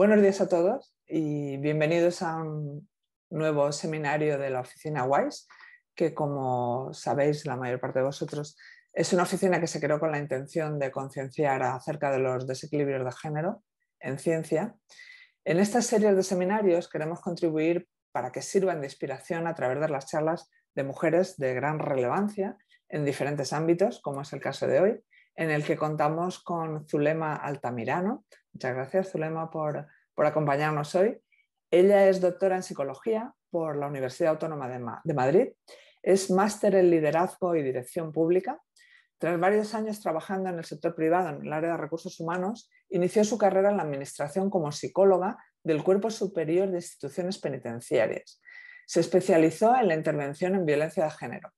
Buenos días a todos y bienvenidos a un nuevo seminario de la oficina WISE, que como sabéis la mayor parte de vosotros es una oficina que se creó con la intención de concienciar acerca de los desequilibrios de género en ciencia. En esta serie de seminarios queremos contribuir para que sirvan de inspiración a través de las charlas de mujeres de gran relevancia en diferentes ámbitos, como es el caso de hoy, en el que contamos con Zulema Altamirano. Muchas gracias, Zulema, por por acompañarnos hoy. Ella es doctora en psicología por la Universidad Autónoma de, de Madrid. Es máster en liderazgo y dirección pública. Tras varios años trabajando en el sector privado en el área de recursos humanos, inició su carrera en la administración como psicóloga del Cuerpo Superior de Instituciones Penitenciarias. Se especializó en la intervención en violencia de género.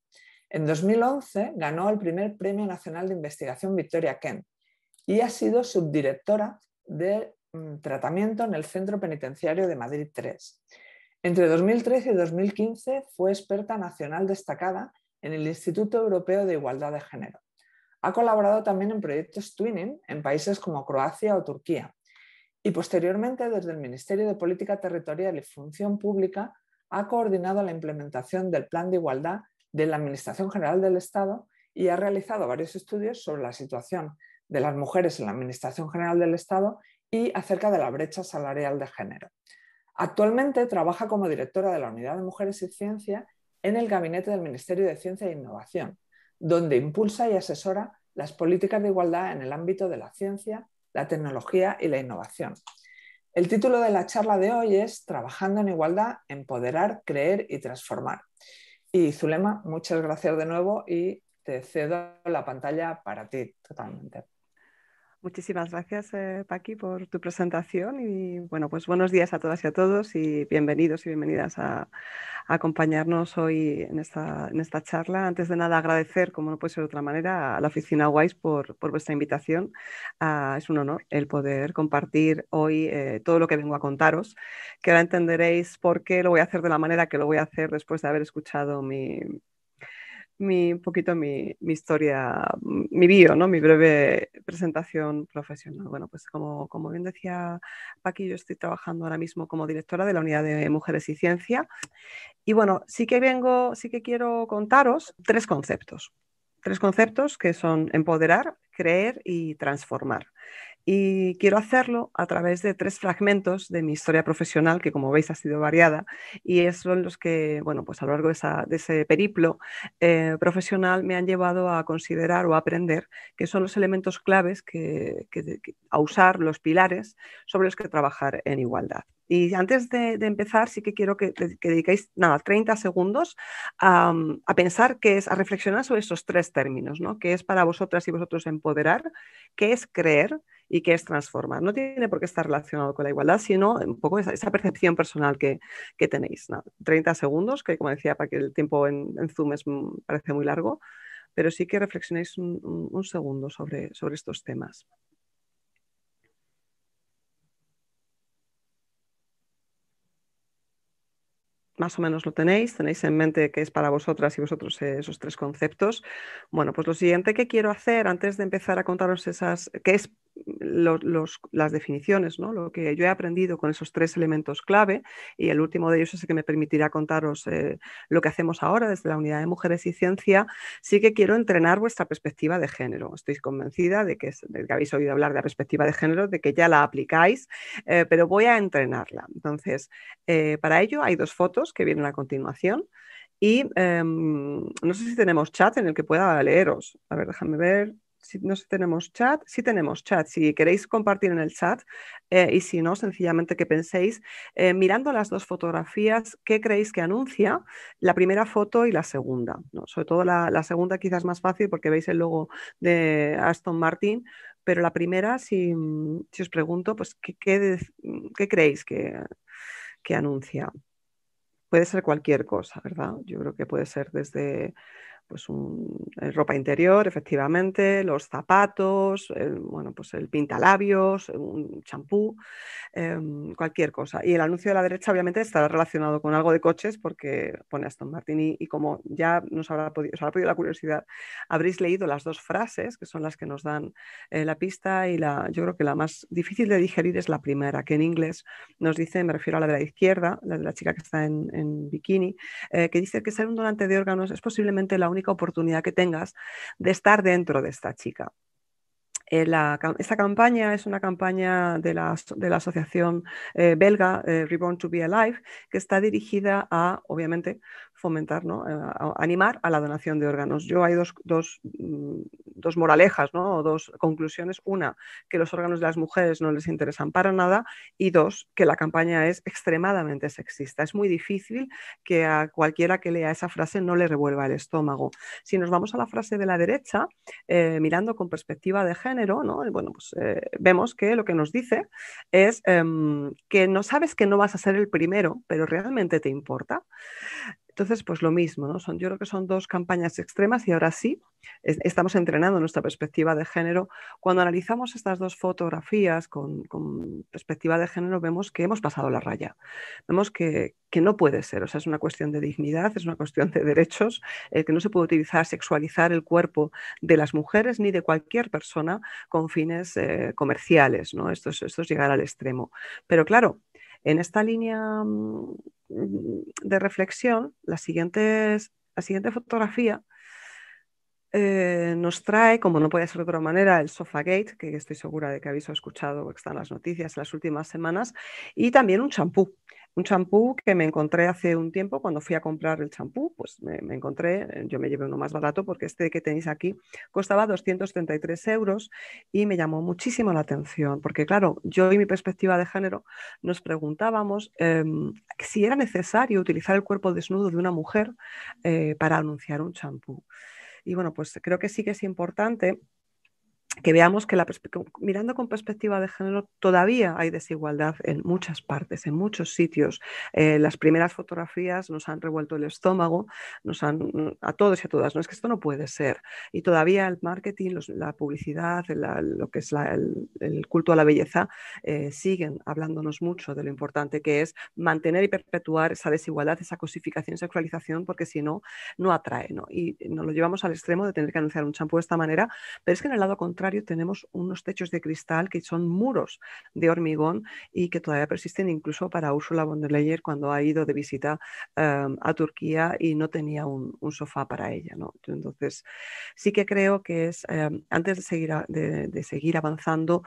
En 2011 ganó el primer Premio Nacional de Investigación Victoria Kent y ha sido subdirectora de Mm, tratamiento en el Centro Penitenciario de Madrid 3. Entre 2013 y 2015 fue experta nacional destacada en el Instituto Europeo de Igualdad de Género. Ha colaborado también en proyectos twinning en países como Croacia o Turquía. Y posteriormente, desde el Ministerio de Política Territorial y Función Pública, ha coordinado la implementación del Plan de Igualdad de la Administración General del Estado y ha realizado varios estudios sobre la situación de las mujeres en la Administración General del Estado y acerca de la brecha salarial de género. Actualmente trabaja como directora de la Unidad de Mujeres y Ciencia en el Gabinete del Ministerio de Ciencia e Innovación, donde impulsa y asesora las políticas de igualdad en el ámbito de la ciencia, la tecnología y la innovación. El título de la charla de hoy es Trabajando en Igualdad, Empoderar, Creer y Transformar. Y Zulema, muchas gracias de nuevo y te cedo la pantalla para ti totalmente. Muchísimas gracias, eh, Paqui, por tu presentación y bueno, pues buenos días a todas y a todos y bienvenidos y bienvenidas a, acompañarnos hoy en esta, en esta, charla. Antes de nada, agradecer, como no puede ser de otra manera, a la oficina WISE por, vuestra invitación. Ah, es un honor el poder compartir hoy eh, todo lo que vengo a contaros, que ahora entenderéis por qué lo voy a hacer de la manera que lo voy a hacer después de haber escuchado mi, mi poquito mi, historia, mi bio, ¿no? mi breve presentación profesional. Bueno, pues como, como bien decía Paqui, yo estoy trabajando ahora mismo como directora de la unidad de Mujeres y Ciencia. Y bueno, sí que vengo, sí que quiero contaros tres conceptos. Tres conceptos que son empoderar, creer y transformar y quiero hacerlo a través de tres fragmentos de mi historia profesional, que como veis ha sido variada, y son los que, bueno, pues a lo largo de, ese periplo eh, profesional me han llevado a considerar o a aprender que son los elementos claves que, a usar, los pilares sobre los que trabajar en igualdad. Y antes de, empezar, sí que quiero que, que dediquéis nada, 30 segundos mm, a, pensar qué es, a reflexionar sobre estos tres términos, ¿no? ¿Qué es para vosotras y vosotros empoderar? ¿Qué es creer? y qué es transformar. No tiene por qué estar relacionado con la igualdad, sino un poco esa, percepción personal que, tenéis. 30 segundos, que como decía, para que el tiempo en, Zoom es, mm, parece muy largo, pero sí que reflexionéis un, segundo sobre estos temas. más o menos lo tenéis, tenéis en mente que es para vosotras y vosotros eh, esos tres conceptos. Bueno, pues lo siguiente que quiero hacer antes de empezar a contaros esas, que es las definiciones, ¿no? lo que yo he aprendido con esos tres elementos clave y el último de ellos es el que me permitirá contaros eh, lo que hacemos ahora desde la unidad de mujeres y ciencia, sí que quiero entrenar vuestra perspectiva de género. Estoy convencida de que, habéis oído hablar de la perspectiva de género, de que ya la aplicáis, eh, pero voy a entrenarla. Entonces, eh, para ello hay dos fotos que vienen a continuación. Y em, no sé si tenemos chat en el que pueda leeros. A ver, déjame ver si, no sé tenemos chat, sí tenemos chat, si queréis compartir en el chat eh, y si no, sencillamente que penséis, eh, mirando las dos fotografías, ¿qué creéis que anuncia la primera foto y la segunda? Sobre todo la, segunda quizás más fácil porque veis el logo de Aston Martin, pero la primera, si, os pregunto, pues ¿qué, creéis que, que anuncia? Puede ser cualquier cosa, ¿verdad? Yo creo que puede ser desde pues un, eh, ropa interior, efectivamente, los zapatos, el, bueno, pues el pintalabios, un champú, em, cualquier cosa. Y el anuncio de la derecha obviamente estará relacionado con algo de coches porque pone Aston Martin y, como ya nos habrá podido, os habrá podido la curiosidad, habréis leído las dos frases que son las que nos dan eh, la pista y la, yo creo que la más difícil de digerir es la primera, que en inglés nos dice, me refiero a la de la izquierda, la de la chica que está en, bikini, eh, que dice que ser un donante de órganos es posiblemente la única oportunidad que tengas de estar dentro de esta chica. Eh, esta campaña es una campaña de la, de la asociación eh, belga eh, Reborn to be Alive, que está dirigida a, obviamente, fomentar, ¿no? Eh, animar a la donación de órganos. Yo hay mm, dos, moralejas, ¿no? O dos conclusiones. Una, que los órganos de las mujeres no les interesan para nada. Y dos, que la campaña es extremadamente sexista. Es muy difícil que a cualquiera que lea esa frase no le revuelva el estómago. Si nos vamos a la frase de la derecha, eh, mirando con perspectiva de género, ¿no? Bueno, pues eh, vemos que lo que nos dice es em, que no sabes que no vas a ser el primero, pero realmente te importa. Entonces, pues lo mismo, ¿no? yo creo que son dos campañas extremas y ahora sí estamos entrenando nuestra perspectiva de género. Cuando analizamos estas dos fotografías con, perspectiva de género, vemos que hemos pasado la raya. Vemos que, no puede ser, o sea, es una cuestión de dignidad, es una cuestión de derechos, eh, que no se puede utilizar, sexualizar el cuerpo de las mujeres ni de cualquier persona con fines eh, comerciales, ¿no? esto es llegar al extremo. Pero claro, en esta línea mm, Mm, de reflexión, la siguiente, la siguiente fotografía eh, nos trae, como no puede ser de otra manera, el Sofagate, que estoy segura de que habéis escuchado que están las noticias en las últimas semanas, y también un champú un champú que me encontré hace un tiempo cuando fui a comprar el champú, pues me, encontré, eh, yo me llevé uno más barato porque este que tenéis aquí costaba 233 euros y me llamó muchísimo la atención, porque claro, yo y mi perspectiva de género nos preguntábamos em, si era necesario utilizar el cuerpo desnudo de una mujer eh, para anunciar un champú. Y bueno, pues creo que sí que es importante que veamos que la mirando con perspectiva de género todavía hay desigualdad en muchas partes, en muchos sitios. Eh, las primeras fotografías nos han revuelto el estómago, nos han a todos y a todas. No es que esto no puede ser. Y todavía el marketing, la publicidad, lo que es el, culto a la belleza eh, siguen hablándonos mucho de lo importante que es mantener y perpetuar esa desigualdad, esa cosificación, sexualización, porque si no no atrae, ¿no? Y nos lo llevamos al extremo de tener que anunciar un champú de esta manera, pero es que en el lado contrario tenemos unos techos de cristal que son muros de hormigón y que todavía persisten incluso para Ursula von der Leyen cuando ha ido de visita em, a Turquía y no tenía un, sofá para ella. ¿no? Entonces, sí que creo que es, em, antes de seguir, de seguir avanzando,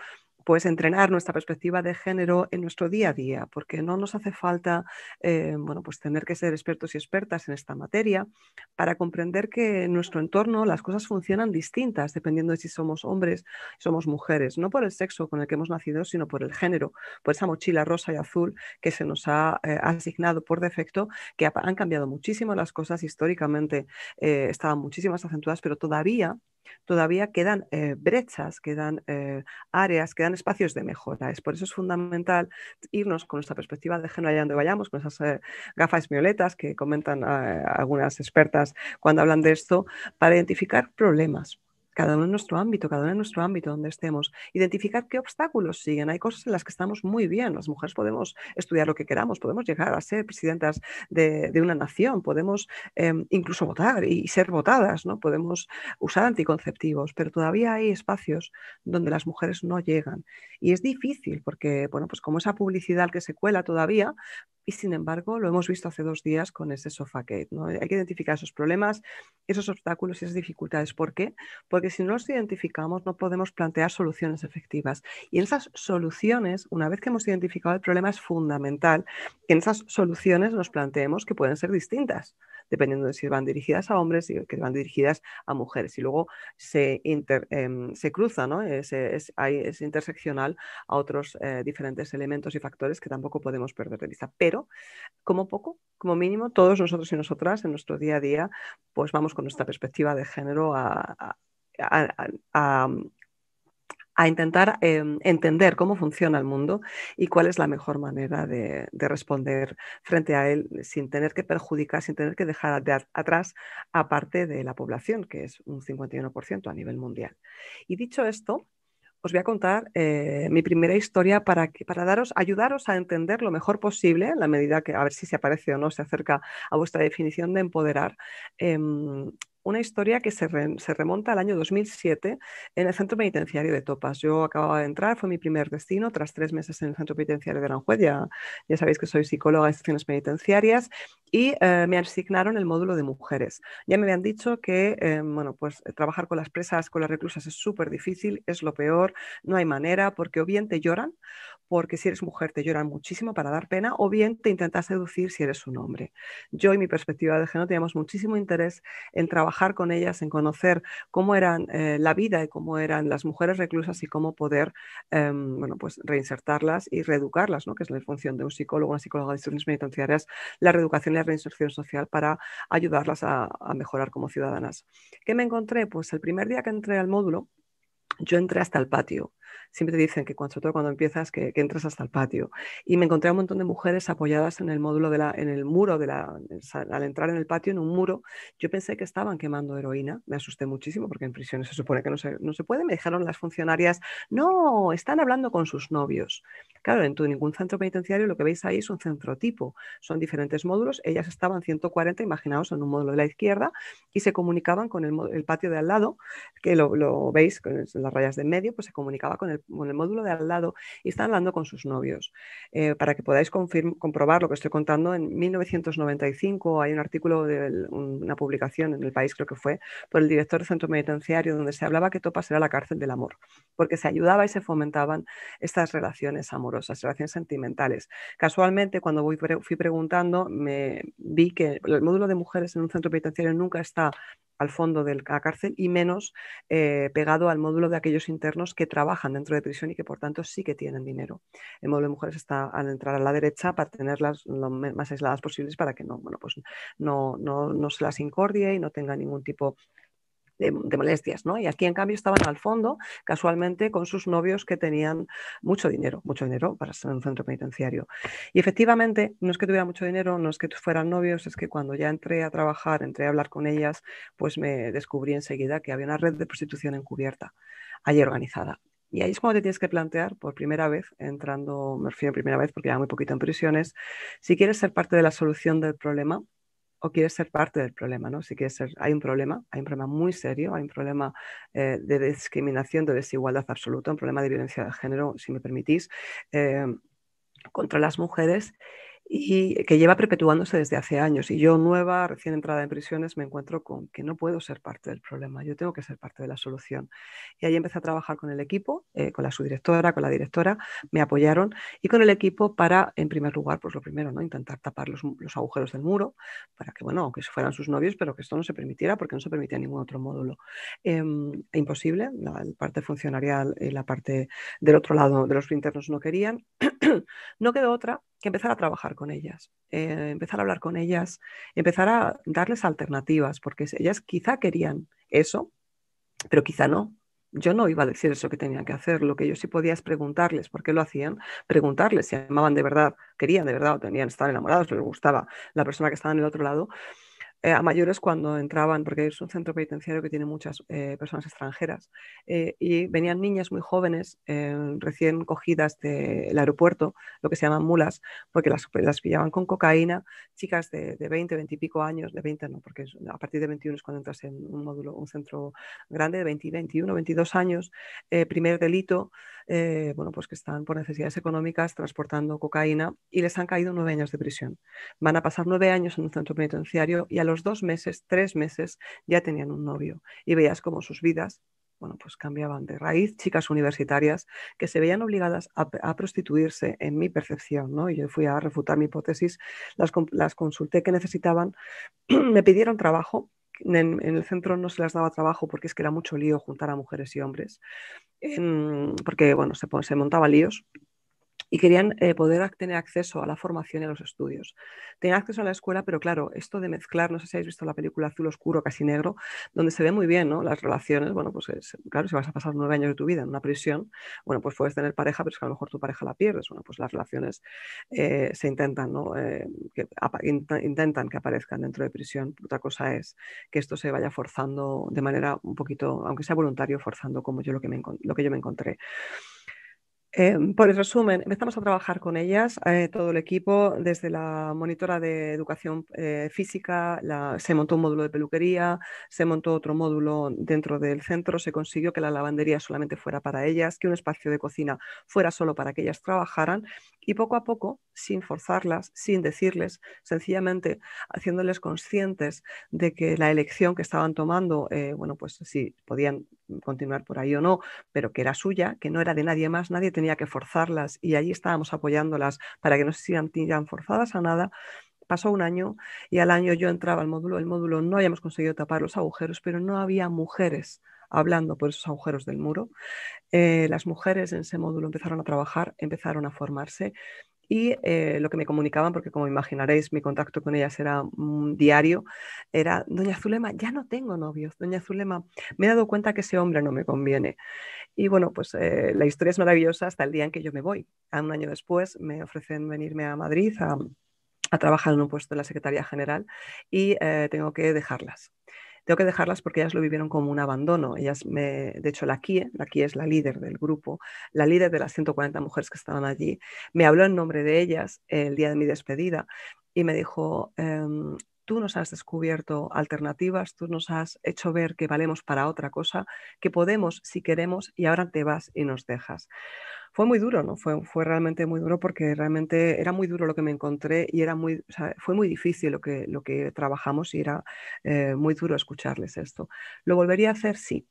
pues entrenar nuestra perspectiva de género en nuestro día a día, porque no nos hace falta eh, bueno, pues tener que ser expertos y expertas en esta materia para comprender que en nuestro entorno las cosas funcionan distintas dependiendo de si somos hombres somos mujeres, no por el sexo con el que hemos nacido, sino por el género, por esa mochila rosa y azul que se nos ha eh, asignado por defecto, que han cambiado muchísimo las cosas históricamente, eh, estaban muchísimas acentuadas, pero todavía todavía quedan eh, brechas, quedan eh, áreas, quedan espacios de mejora. Es por eso es fundamental irnos con nuestra perspectiva de género allá donde vayamos, con esas eh, gafas violetas que comentan algunas expertas cuando hablan de esto, para identificar problemas cada uno en nuestro ámbito, cada uno en nuestro ámbito donde estemos. Identificar qué obstáculos siguen. Hay cosas en las que estamos muy bien. Las mujeres podemos estudiar lo que queramos, podemos llegar a ser presidentas de, una nación, podemos em, incluso votar y ser votadas, ¿no? Podemos usar anticonceptivos, pero todavía hay espacios donde las mujeres no llegan. Y es difícil porque, bueno, pues como esa publicidad que se cuela todavía, y sin embargo lo hemos visto hace dos días con ese sofá que Hay que identificar esos problemas, esos obstáculos y esas dificultades. ¿Por qué? Porque si no los identificamos no podemos plantear soluciones efectivas. Y en esas soluciones, una vez que hemos identificado el problema, es fundamental que en esas soluciones nos planteemos que pueden ser distintas dependiendo de si van dirigidas a hombres y que van dirigidas a mujeres. Y luego se, em, se cruza, es, interseccional a otros eh, diferentes elementos y factores que tampoco podemos perder de vista. Pero, como poco, como mínimo, todos nosotros y nosotras en nuestro día a día, pues vamos con nuestra perspectiva de género a, a, intentar em, entender cómo funciona el mundo y cuál es la mejor manera de, responder frente a él sin tener que perjudicar, sin tener que dejar atrás a parte de la población, que es un 51% a nivel mundial. Y dicho esto, os voy a contar eh, mi primera historia para, que, para daros, ayudaros a entender lo mejor posible, en la medida que, a ver si se aparece o no, se acerca a vuestra definición de empoderar, em, una historia que se, remonta al año 2007 en el centro penitenciario de Topas. Yo acababa de entrar, fue mi primer destino tras tres meses en el centro penitenciario de Aranjuez. Ya, sabéis que soy psicóloga de instituciones penitenciarias y eh, me asignaron el módulo de mujeres. Ya me habían dicho que, eh, bueno, pues eh, trabajar con las presas, con las reclusas es súper difícil, es lo peor, no hay manera, porque o bien te lloran, porque si eres mujer te lloran muchísimo para dar pena, o bien te intentas seducir si eres un hombre. Yo y mi perspectiva de género teníamos muchísimo interés en trabajar con ellas, en conocer cómo eran eh, la vida y cómo eran las mujeres reclusas y cómo poder em, pues reinsertarlas y reeducarlas, ¿no? que es la función de un psicólogo, una psicóloga de instituciones penitenciarias, la reeducación y la reinserción social para ayudarlas a mejorar como ciudadanas. ¿Qué me encontré? Pues el primer día que entré al módulo, yo entré hasta el patio siempre te dicen que cuando, cuando empiezas, que, entras hasta el patio. Y me encontré a un montón de mujeres apoyadas en el módulo de la, en el muro de la, al entrar en el patio, en un muro, yo pensé que estaban quemando heroína, me asusté muchísimo porque en prisiones se supone que no se, no se puede, me dijeron las funcionarias, no, están hablando con sus novios. Claro, en tu, ningún centro penitenciario lo que veis ahí es un centro tipo, son diferentes módulos, ellas estaban 140, imaginaos, en un módulo de la izquierda y se comunicaban con el, patio de al lado, que lo, veis con las rayas de medio, pues se comunicaba con en el, módulo de al lado y está hablando con sus novios. Eh, para que podáis comprobar lo que estoy contando, en 1995 hay un artículo de una publicación en el país, creo que fue, por el director del centro penitenciario, donde se hablaba que Topas era la cárcel del amor, porque se ayudaba y se fomentaban estas relaciones amorosas, relaciones sentimentales. Casualmente, cuando fui preguntando, me vi que el módulo de mujeres en un centro penitenciario nunca está al fondo de la cárcel y menos eh, pegado al módulo de aquellos internos que trabajan dentro de prisión y que por tanto sí que tienen dinero. El módulo de mujeres está al entrar a la derecha para tenerlas lo más aisladas posibles para que no, bueno, pues no, no, no se las incordie y no tenga ningún tipo de, molestias, ¿no? Y aquí, en cambio, estaban al fondo, casualmente, con sus novios que tenían mucho dinero, mucho dinero para estar en un centro penitenciario. Y efectivamente, no es que tuviera mucho dinero, no es que fueran novios, es que cuando ya entré a trabajar, entré a hablar con ellas, pues me descubrí enseguida que había una red de prostitución encubierta allí organizada. Y ahí es cuando te tienes que plantear, por primera vez, entrando, me refiero a primera vez porque ya muy poquito en prisiones, si quieres ser parte de la solución del problema o quieres ser parte del problema, ¿no? Si quieres ser, hay un problema, hay un problema muy serio, hay un problema eh, de discriminación, de desigualdad absoluta, un problema de violencia de género, si me permitís, eh, contra las mujeres y que lleva perpetuándose desde hace años. Y yo, nueva, recién entrada en prisiones, me encuentro con que no puedo ser parte del problema, yo tengo que ser parte de la solución. Y ahí empecé a trabajar con el equipo, eh, con la subdirectora, con la directora, me apoyaron y con el equipo para, en primer lugar, pues lo primero, ¿no? intentar tapar los, agujeros del muro, para que, bueno, aunque fueran sus novios, pero que esto no se permitiera porque no se permitía ningún otro módulo. Em, e imposible, la, la, parte funcionarial y eh, la parte del otro lado de los internos no querían. no quedó otra que empezar a trabajar con ellas, eh, empezar a hablar con ellas, empezar a darles alternativas, porque ellas quizá querían eso, pero quizá no. Yo no iba a decir eso que tenían que hacer, lo que yo sí podía es preguntarles por qué lo hacían, preguntarles si amaban de verdad, querían de verdad o tenían, estar enamorados, les gustaba la persona que estaba en el otro lado, eh, a mayores cuando entraban, porque es un centro penitenciario que tiene muchas eh, personas extranjeras, eh, y venían niñas muy jóvenes, recién cogidas del aeropuerto, lo que se llaman mulas, porque las, pillaban con cocaína, chicas de, 20, 20 y pico años, de 20 no, porque a partir de 21 es cuando entras en un módulo, un centro grande, de 20, 21, 22 años, primer delito, bueno, pues que están por necesidades económicas transportando cocaína y les han caído nueve años de prisión. Van a pasar nueve años en un centro penitenciario y a los dos meses, tres meses, ya tenían un novio y veías cómo sus vidas bueno, pues cambiaban de raíz, chicas universitarias que se veían obligadas a, prostituirse, en mi percepción, ¿no? Y yo fui a refutar mi hipótesis, las, consulté que necesitaban, me pidieron trabajo, en, el centro no se las daba trabajo porque es que era mucho lío juntar a mujeres y hombres, porque, bueno, se, se montaba líos y querían eh, poder tener acceso a la formación y a los estudios. Tenían acceso a la escuela, pero claro, esto de mezclar, no sé si habéis visto la película Azul Oscuro, casi negro, donde se ve muy bien ¿no? las relaciones. Bueno, pues claro, si vas a pasar nueve años de tu vida en una prisión, bueno, pues puedes tener pareja, pero es que a lo mejor tu pareja la pierdes. Bueno, pues las relaciones eh, se intentan, ¿no? Eh, que, intentan que aparezcan dentro de prisión. Otra cosa es que esto se vaya forzando de manera un poquito, aunque sea voluntario, forzando como yo lo que, me, lo que yo me encontré. Em, por el resumen, empezamos a trabajar con ellas, eh, todo el equipo, desde la monitora de educación eh, física, se montó un módulo de peluquería, se montó otro módulo dentro del centro, se consiguió que la lavandería solamente fuera para ellas, que un espacio de cocina fuera solo para que ellas trabajaran y poco a poco, sin forzarlas, sin decirles, sencillamente haciéndoles conscientes de que la elección que estaban tomando, eh, bueno, pues si podían continuar por ahí o no, pero que era suya, que no era de nadie más, nadie tenía que forzarlas y allí estábamos apoyándolas para que no se sintieran forzadas a nada. Pasó un año y al año yo entraba al módulo, el módulo no habíamos conseguido tapar los agujeros, pero no había mujeres hablando por esos agujeros del muro. Eh, las mujeres en ese módulo empezaron a trabajar, empezaron a formarse y eh, lo que me comunicaban, porque como imaginaréis, mi contacto con ellas era diario, era, doña Zulema, ya no tengo novios, doña Zulema, me he dado cuenta que ese hombre no me conviene. Y bueno, pues eh, la historia es maravillosa hasta el día en que yo me voy. A un año después me ofrecen venirme a Madrid a, trabajar en un puesto de la Secretaría General y tengo que dejarlas tengo que dejarlas porque ellas lo vivieron como un abandono. Ellas me, de hecho, la KIE, la KIE es la líder del grupo, la líder de las 140 mujeres que estaban allí, me habló en nombre de ellas el día de mi despedida y me dijo, em, tú nos has descubierto alternativas, tú nos has hecho ver que valemos para otra cosa, que podemos si queremos y ahora te vas y nos dejas. Fue muy duro, ¿no? Fue, fue realmente muy duro porque realmente era muy duro lo que me encontré y era muy, fue muy difícil lo que, lo que trabajamos y era eh, muy duro escucharles esto. ¿Lo volvería a hacer? Sí,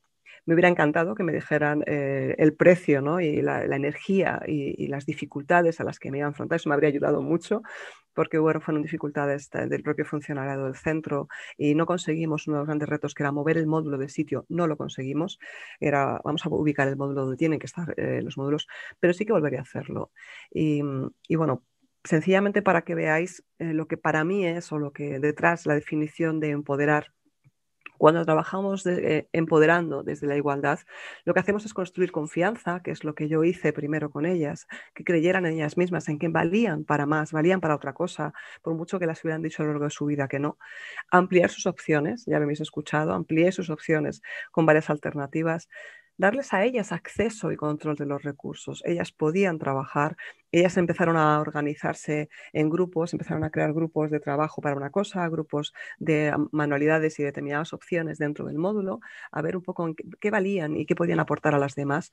me hubiera encantado que me dijeran eh, el precio ¿no? y la, energía y, las dificultades a las que me iba a enfrentar. Eso me habría ayudado mucho porque fueron dificultades del propio funcionario del centro y no conseguimos uno de los grandes retos que era mover el módulo de sitio, no lo conseguimos, era vamos a ubicar el módulo donde tienen que estar eh, los módulos, pero sí que volvería a hacerlo. y, mm, bueno, sencillamente para que veáis eh, lo que para mí es o lo que detrás la definición de empoderar cuando trabajamos eh, empoderando desde la igualdad, lo que hacemos es construir confianza, que es lo que yo hice primero con ellas, que creyeran en ellas mismas, en que valían para más, valían para otra cosa, por mucho que las hubieran dicho a lo largo de su vida que no. Ampliar sus opciones, ya lo habéis escuchado, ampliar sus opciones con varias alternativas darles a ellas acceso y control de los recursos. Ellas podían trabajar, ellas empezaron a organizarse en grupos, empezaron a crear grupos de trabajo para una cosa, grupos de manualidades y determinadas opciones dentro del módulo, a ver un poco en qué, qué valían y qué podían aportar a las demás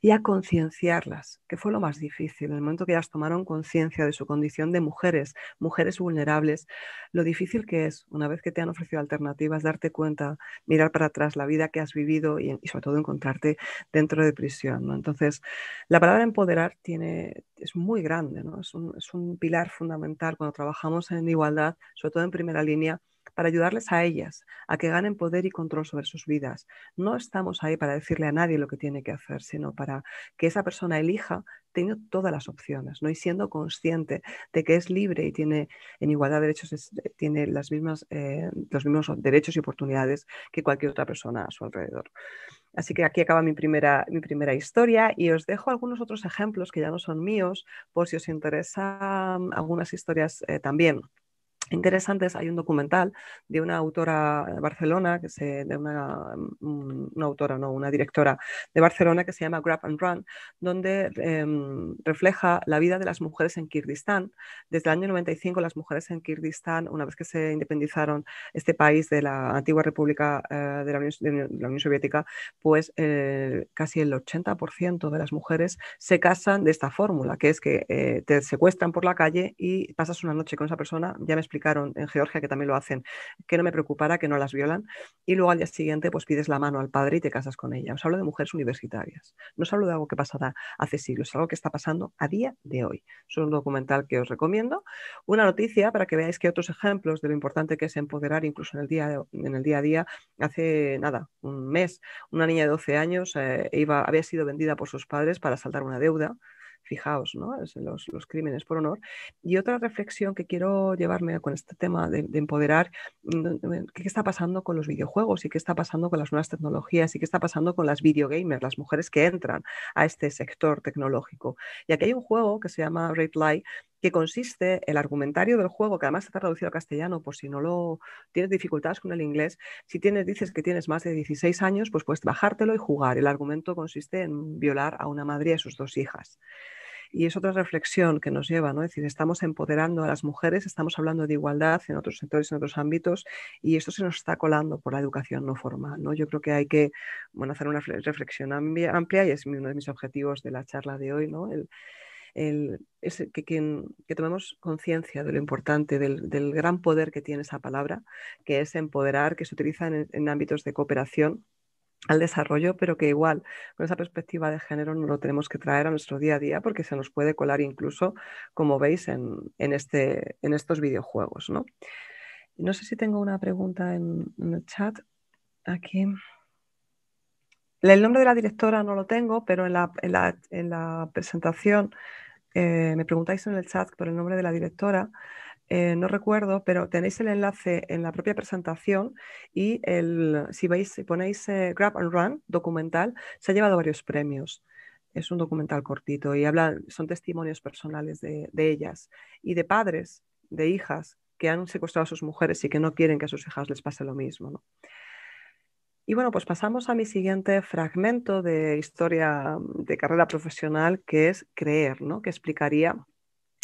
y a concienciarlas, que fue lo más difícil. En el momento que ellas tomaron conciencia de su condición de mujeres, mujeres vulnerables, lo difícil que es, una vez que te han ofrecido alternativas, darte cuenta, mirar para atrás la vida que has vivido y, sobre todo encontrarte dentro de prisión. Entonces, la palabra empoderar tiene, es muy grande, es, un, es un pilar fundamental cuando trabajamos en igualdad, sobre todo en primera línea para ayudarles a ellas a que ganen poder y control sobre sus vidas. No estamos ahí para decirle a nadie lo que tiene que hacer, sino para que esa persona elija teniendo todas las opciones ¿no? y siendo consciente de que es libre y tiene en igualdad de derechos, eh, tiene las mismas, eh, los mismos derechos y oportunidades que cualquier otra persona a su alrededor. Así que aquí acaba mi primera, mi primera historia y os dejo algunos otros ejemplos que ya no son míos por si os interesan algunas historias eh, también interesantes, hay un documental de una autora de Barcelona, que se, de mm, una, autora, no, una directora de Barcelona que se llama Grab and Run, donde em, refleja la vida de las mujeres en Kirguistán. Desde el año 95 las mujeres en Kirguistán, una vez que se independizaron este país de la antigua República eh, de, la Unión, de, la Unión, Soviética, pues eh, casi el 80% de las mujeres se casan de esta fórmula, que es que eh, te secuestran por la calle y pasas una noche con esa persona, ya me en Georgia, que también lo hacen, que no me preocupara, que no las violan, y luego al día siguiente pues pides la mano al padre y te casas con ella. Os hablo de mujeres universitarias, no os hablo de algo que pasará hace siglos, es algo que está pasando a día de hoy. Es un documental que os recomiendo. Una noticia para que veáis que otros ejemplos de lo importante que es empoderar incluso en el día, en el día a día. Hace nada, un mes, una niña de 12 años eh, iba, había sido vendida por sus padres para saltar una deuda Fijaos, los, crímenes por honor. Y otra reflexión que quiero llevarme con este tema de, de empoderar, mm, ¿qué está pasando con los videojuegos y qué está pasando con las nuevas tecnologías y qué está pasando con las videogamers, las mujeres que entran a este sector tecnológico? Y aquí hay un juego que se llama Red Light, que consiste el argumentario del juego, que además está traducido al castellano, por si no lo tienes dificultades con el inglés, si tienes, dices que tienes más de 16 años, pues puedes bajártelo y jugar. El argumento consiste en violar a una madre y a sus dos hijas. Y es otra reflexión que nos lleva, ¿no? Es decir, estamos empoderando a las mujeres, estamos hablando de igualdad en otros sectores, en otros ámbitos, y esto se nos está colando por la educación no formal, ¿no? Yo creo que hay que, bueno, hacer una reflexión amplia y es uno de mis objetivos de la charla de hoy, ¿no? El, que, tomemos conciencia de lo importante, del, gran poder que tiene esa palabra, que es empoderar, que se utiliza en, ámbitos de cooperación al desarrollo, pero que igual con esa perspectiva de género no lo tenemos que traer a nuestro día a día porque se nos puede colar incluso, como veis, en, este, estos videojuegos. ¿no? no sé si tengo una pregunta en el chat. Aquí. El nombre de la directora no lo tengo, pero en la, presentación eh, me preguntáis en el chat por el nombre de la directora. Eh, no recuerdo, pero tenéis el enlace en la propia presentación y el, si veis, ponéis eh, Grab and Run documental, se ha llevado varios premios. Es un documental cortito y habla, son testimonios personales de, de ellas y de padres, de hijas que han secuestrado a sus mujeres y que no quieren que a sus hijas les pase lo mismo. ¿no? Y bueno, pues pasamos a mi siguiente fragmento de historia mm, de carrera profesional, que es creer, ¿no? que explicaría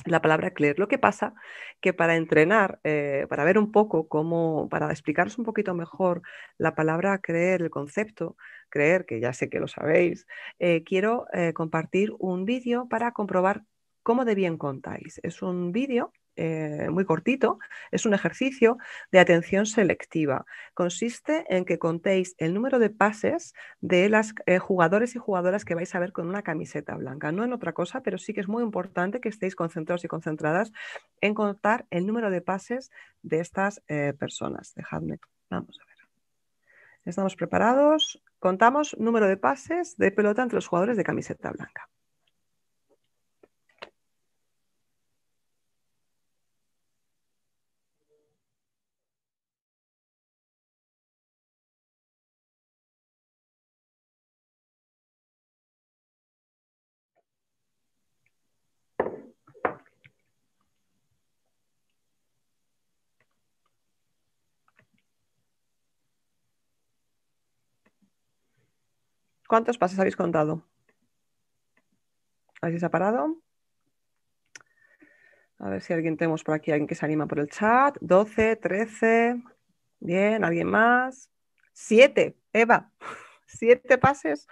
la palabra creer. Lo que pasa que para entrenar, eh, para ver un poco cómo, para explicaros un poquito mejor la palabra creer, el concepto creer, que ya sé que lo sabéis, eh, quiero eh, compartir un vídeo para comprobar cómo de bien contáis. Es un vídeo eh, muy cortito, es un ejercicio de atención selectiva. Consiste en que contéis el número de pases de las eh, jugadores y jugadoras que vais a ver con una camiseta blanca. No en otra cosa, pero sí que es muy importante que estéis concentrados y concentradas en contar el número de pases de estas eh, personas. Dejadme, vamos a ver. Estamos preparados. Contamos número de pases de pelota entre los jugadores de camiseta blanca. ¿Cuántos pases habéis contado? A ver si se ha parado. A ver si alguien tenemos por aquí, alguien que se anima por el chat. 12, 13. Bien, ¿alguien más? 7, Eva. 7 pases.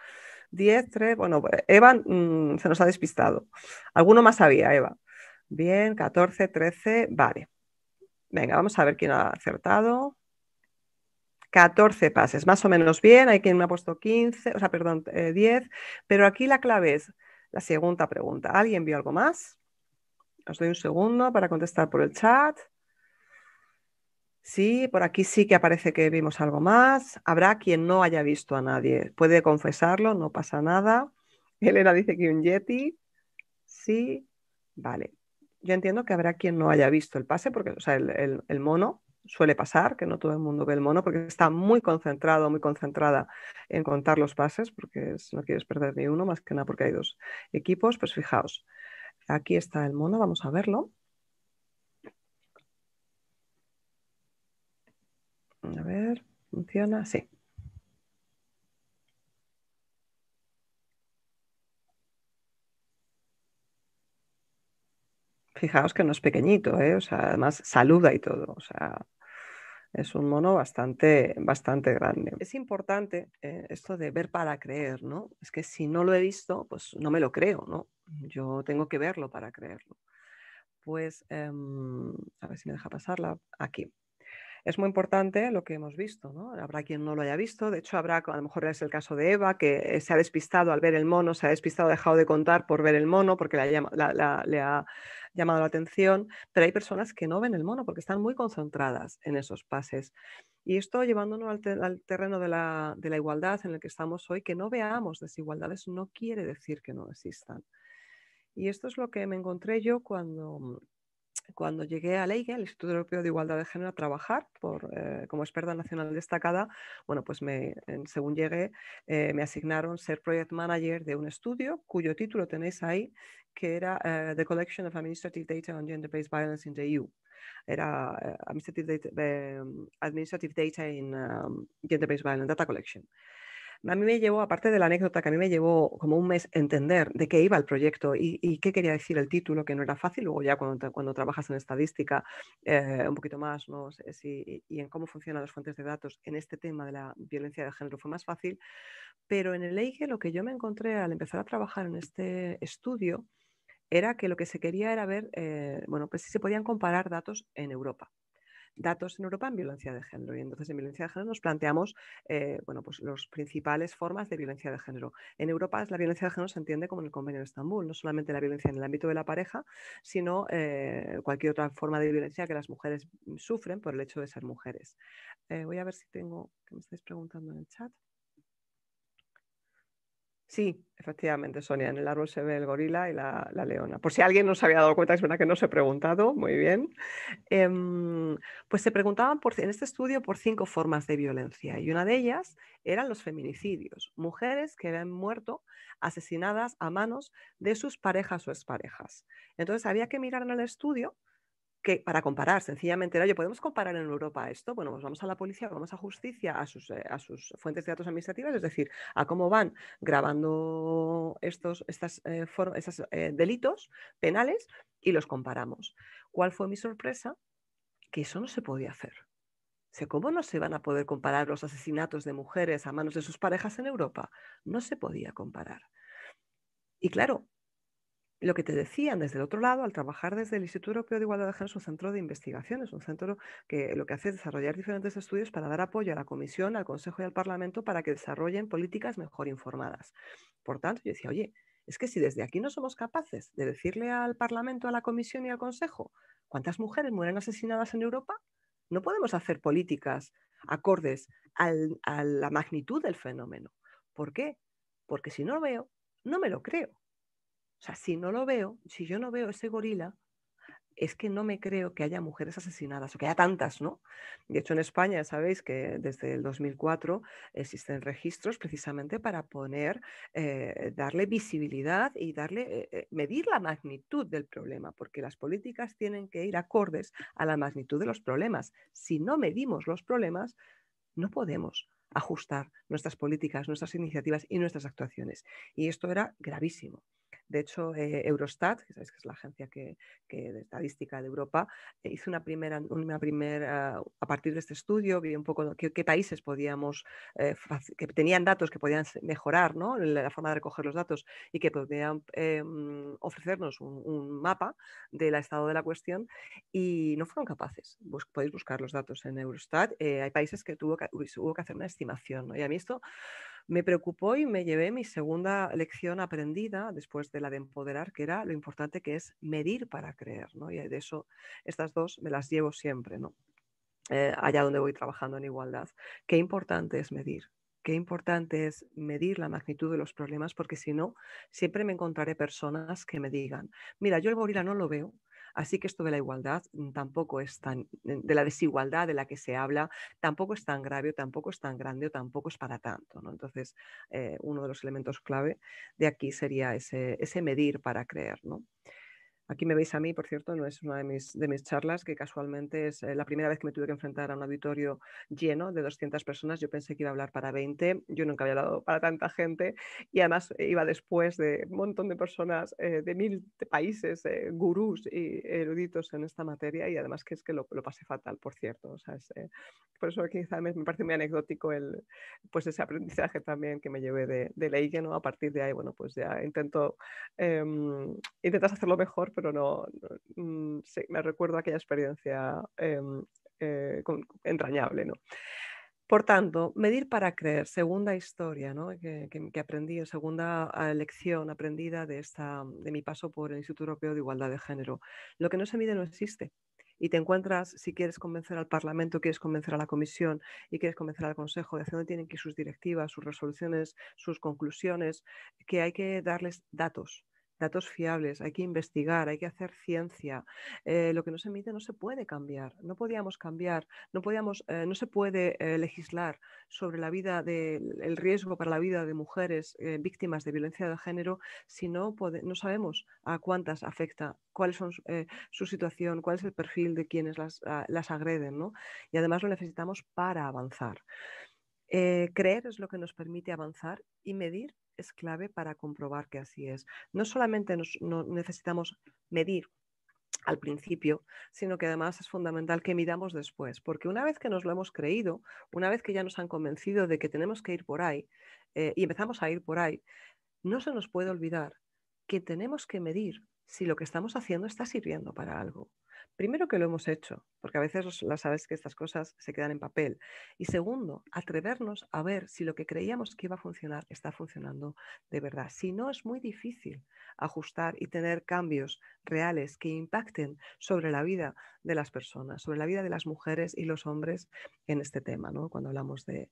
10, 3. Bueno, Eva mm, se nos ha despistado. Alguno más había, Eva. Bien, 14, 13. Vale. Venga, vamos a ver quién ha acertado. 14 pases, más o menos bien, hay quien me ha puesto 15, o sea, perdón, 10, eh, pero aquí la clave es la segunda pregunta. ¿Alguien vio algo más? Os doy un segundo para contestar por el chat. Sí, por aquí sí que aparece que vimos algo más. Habrá quien no haya visto a nadie. Puede confesarlo, no pasa nada. Elena dice que un yeti. Sí, vale. Yo entiendo que habrá quien no haya visto el pase, porque, o sea, el, el mono, suele pasar, que no todo el mundo ve el mono, porque está muy concentrado, muy concentrada en contar los pases, porque no quieres perder ni uno, más que nada porque hay dos equipos. Pues fijaos, aquí está el mono, vamos a verlo. A ver, funciona, sí. fijaos que no es pequeñito, ¿eh? o sea, además saluda y todo, o sea, es un mono bastante, bastante grande. Es importante eh, esto de ver para creer, ¿no? Es que si no lo he visto, pues no me lo creo, ¿no? Yo tengo que verlo para creerlo. Pues, em, a ver si me deja pasarla aquí es muy importante lo que hemos visto, ¿no? Habrá quien no lo haya visto, de hecho habrá, a lo mejor es el caso de Eva, que se ha despistado al ver el mono, se ha despistado, ha dejado de contar por ver el mono, porque le ha, llamado la atención, pero hay personas que no ven el mono porque están muy concentradas en esos pases. Y esto llevándonos al, terreno de la, de la igualdad en el que estamos hoy, que no veamos desigualdades no quiere decir que no existan. Y esto es lo que me encontré yo cuando cuando llegué a EIGE, el Instituto Europeo de Igualdad de Género, a trabajar por, eh, como experta nacional destacada, bueno, pues según llegué, eh, me asignaron ser project manager de un estudio cuyo título tenéis ahí, que era eh, The Collection of Administrative Data on Gender-Based Violence in the EU. Era Administrative Data, in um, Gender-Based Violence Data Collection a mí me llevó, aparte de la anécdota que a mí me llevó como un mes entender de qué iba el proyecto y, qué quería decir el título, que no era fácil, luego ya cuando, trabajas en estadística eh, un poquito más y en cómo funcionan las fuentes de datos en este tema de la violencia de género fue más fácil, pero en el EIGE lo que yo me encontré al empezar a trabajar en este estudio era que lo que se quería era ver, eh, bueno, pues si se podían comparar datos en Europa datos en Europa en violencia de género. Y entonces en violencia de género nos planteamos las eh, pues, principales formas de violencia de género. En Europa la violencia de género se entiende como en el Convenio de Estambul, no solamente la violencia en el ámbito de la pareja, sino eh, cualquier otra forma de violencia que las mujeres sufren por el hecho de ser mujeres. Eh, voy a ver si tengo, que me estáis preguntando en el chat. Sí, efectivamente, Sonia, en el árbol se ve el gorila y la, leona. Por si alguien no se había dado cuenta, es verdad que no se ha preguntado, muy bien. Em, pues se preguntaban en este estudio por cinco formas de violencia y una de ellas eran los feminicidios, mujeres que habían muerto asesinadas a manos de sus parejas o exparejas. Entonces había que mirar en el estudio que para comparar, sencillamente oye, ¿podemos comparar en Europa esto? Bueno, pues vamos a la policía, vamos a justicia, a sus, eh, a sus fuentes de datos administrativas, es decir, a cómo van grabando estos estas, eh, eh, delitos penales y los comparamos. ¿Cuál fue mi sorpresa? Que eso no se podía hacer. O sea, ¿Cómo no se van a poder comparar los asesinatos de mujeres a manos de sus parejas en Europa? No se podía comparar. Y claro, lo que te decían desde el otro lado, al trabajar desde el Instituto Europeo de Igualdad de Género, es un centro de investigación, es un centro que lo que hace es desarrollar diferentes estudios para dar apoyo a la Comisión, al Consejo y al Parlamento para que desarrollen políticas mejor informadas. Por tanto, yo decía, oye, es que si desde aquí no somos capaces de decirle al Parlamento, a la Comisión y al Consejo cuántas mujeres mueren asesinadas en Europa, no podemos hacer políticas acordes a la magnitud del fenómeno. ¿Por qué? Porque si no lo veo, no me lo creo. O sea, si no lo veo, si yo no veo ese gorila, es que no me creo que haya mujeres asesinadas, o que haya tantas, ¿no? De hecho, en España sabéis que desde el 2004 existen registros precisamente para poner, eh, darle visibilidad y eh, eh, medir la magnitud del problema, porque las políticas tienen que ir acordes a la magnitud de los problemas. Si no medimos los problemas, no podemos ajustar nuestras políticas, nuestras iniciativas y nuestras actuaciones. Y esto era gravísimo. De hecho, eh, Eurostat, que es la agencia que, de estadística de Europa, eh, hizo una primera, una primera, uh, a partir de este estudio, vi un poco qué, países podíamos, eh, que tenían datos que podían mejorar, ¿no? la, forma de recoger los datos y que podían em, ofrecernos un, mapa del estado de la cuestión y no fueron capaces. Pues podéis buscar los datos en Eurostat. hay países que, tuvo que hubo que hacer una estimación ¿no? y a mí esto me preocupó y me llevé mi segunda lección aprendida después de la de empoderar, que era lo importante que es medir para creer, ¿no? Y de eso, estas dos me las llevo siempre, ¿no? Eh, allá donde voy trabajando en igualdad. Qué importante es medir, qué importante es medir la magnitud de los problemas, porque si no, siempre me encontraré personas que me digan, mira, yo el gorila no lo veo, Así que esto de la igualdad mm, tampoco es tan, mm, de la desigualdad de la que se habla, tampoco es tan grave tampoco es tan grande o tampoco es para tanto. Entonces, eh, uno de los elementos clave de aquí sería ese, medir para creer. Aquí me veis a mí, por cierto, no es una de mis, de mis charlas, que casualmente es eh, la primera vez que me tuve que enfrentar a un auditorio lleno de 200 personas. Yo pensé que iba a hablar para 20, yo nunca había hablado para tanta gente y además eh, iba después de un montón de personas eh, de mil países, gurús y eruditos en esta materia y además que es que lo, lo pasé fatal, por cierto. O sea, por eso quizá me, me, parece muy anecdótico el, pues ese aprendizaje también que me llevé de, de la A partir de ahí, bueno, pues ya intento, em, intentas hacerlo mejor, pero pero no, mm, me recuerdo aquella experiencia em, eh, entrañable, ¿no? Por tanto, medir para creer, segunda historia ¿no? que, aprendí, segunda ah, lección aprendida de, de mi paso por el Instituto Europeo de Igualdad de Género. Lo que no se mide no existe. Y te encuentras, si quieres convencer al Parlamento, quieres convencer a la Comisión y quieres convencer al Consejo de hacia dónde tienen que ir sus directivas, sus resoluciones, sus conclusiones, que hay que darles datos datos fiables, hay que investigar, hay que hacer ciencia. Eh, lo que no se mide no se puede cambiar, no podíamos cambiar, no, podíamos, eh, no se puede eh, legislar sobre la vida de, el riesgo para la vida de mujeres víctimas de violencia de género si no, no sabemos a cuántas afecta, cuál es su situación, cuál es el perfil de quienes las, ah, las agreden. ¿no? Y además lo necesitamos para avanzar. creer es lo que nos permite avanzar y medir es clave para comprobar que así es. No solamente nos, necesitamos medir al principio, sino que además es fundamental que midamos después, porque una vez que nos lo hemos creído, una vez que ya nos han convencido de que tenemos que ir por ahí eh, y empezamos a ir por ahí, no se nos puede olvidar que tenemos que medir si lo que estamos haciendo está sirviendo para algo. Primero que lo hemos hecho, porque a veces las sabes que estas cosas se quedan en papel. Y segundo, atrevernos a ver si lo que creíamos que iba a funcionar está funcionando de verdad. Si no, es muy difícil ajustar y tener cambios reales que impacten sobre la vida de las personas, sobre la vida de las mujeres y los hombres en este tema, ¿no? cuando hablamos de,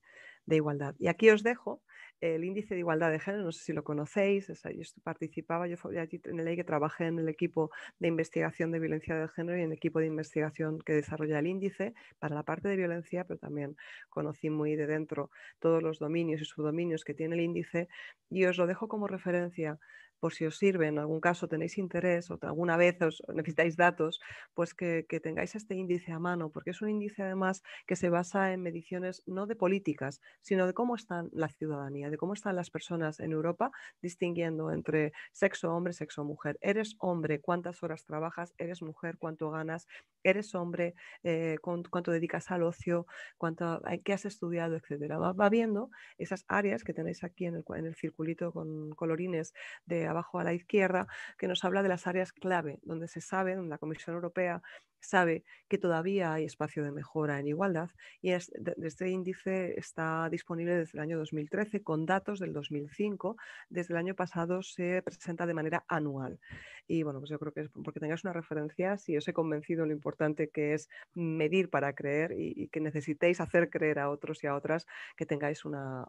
igualdad. Y aquí os dejo el índice de igualdad de género, no sé si lo conocéis, yo participaba, yo en el ley que trabajé en el equipo de investigación de violencia de género y en el equipo de investigación que desarrolla el índice para la parte de violencia, pero también conocí muy de dentro todos los dominios y subdominios que tiene el índice y os lo dejo como referencia por si os sirve, en algún caso tenéis interés o alguna vez os necesitáis datos, pues que, tengáis este índice a mano, porque es un índice además que se basa en mediciones no de políticas, sino de cómo está la ciudadanía, de cómo están las personas en Europa, distinguiendo entre sexo hombre, sexo mujer. Eres hombre, cuántas horas trabajas, eres mujer, cuánto ganas, eres hombre, eh, cuánto dedicas al ocio, cuánto, eh, qué has estudiado, etcétera. Va, viendo esas áreas que tenéis aquí en en el circulito con colorines de abajo a la izquierda, que nos habla de las áreas clave, donde se sabe, donde la Comisión Europea sabe que todavía hay espacio de mejora en igualdad y este índice está disponible desde el año 2013 con datos del 2005. Desde el año pasado se presenta de manera anual. Y bueno, pues yo creo que es porque tengáis una referencia, si os he convencido lo importante que es medir para creer y, que necesitéis hacer creer a otros y a otras que tengáis una,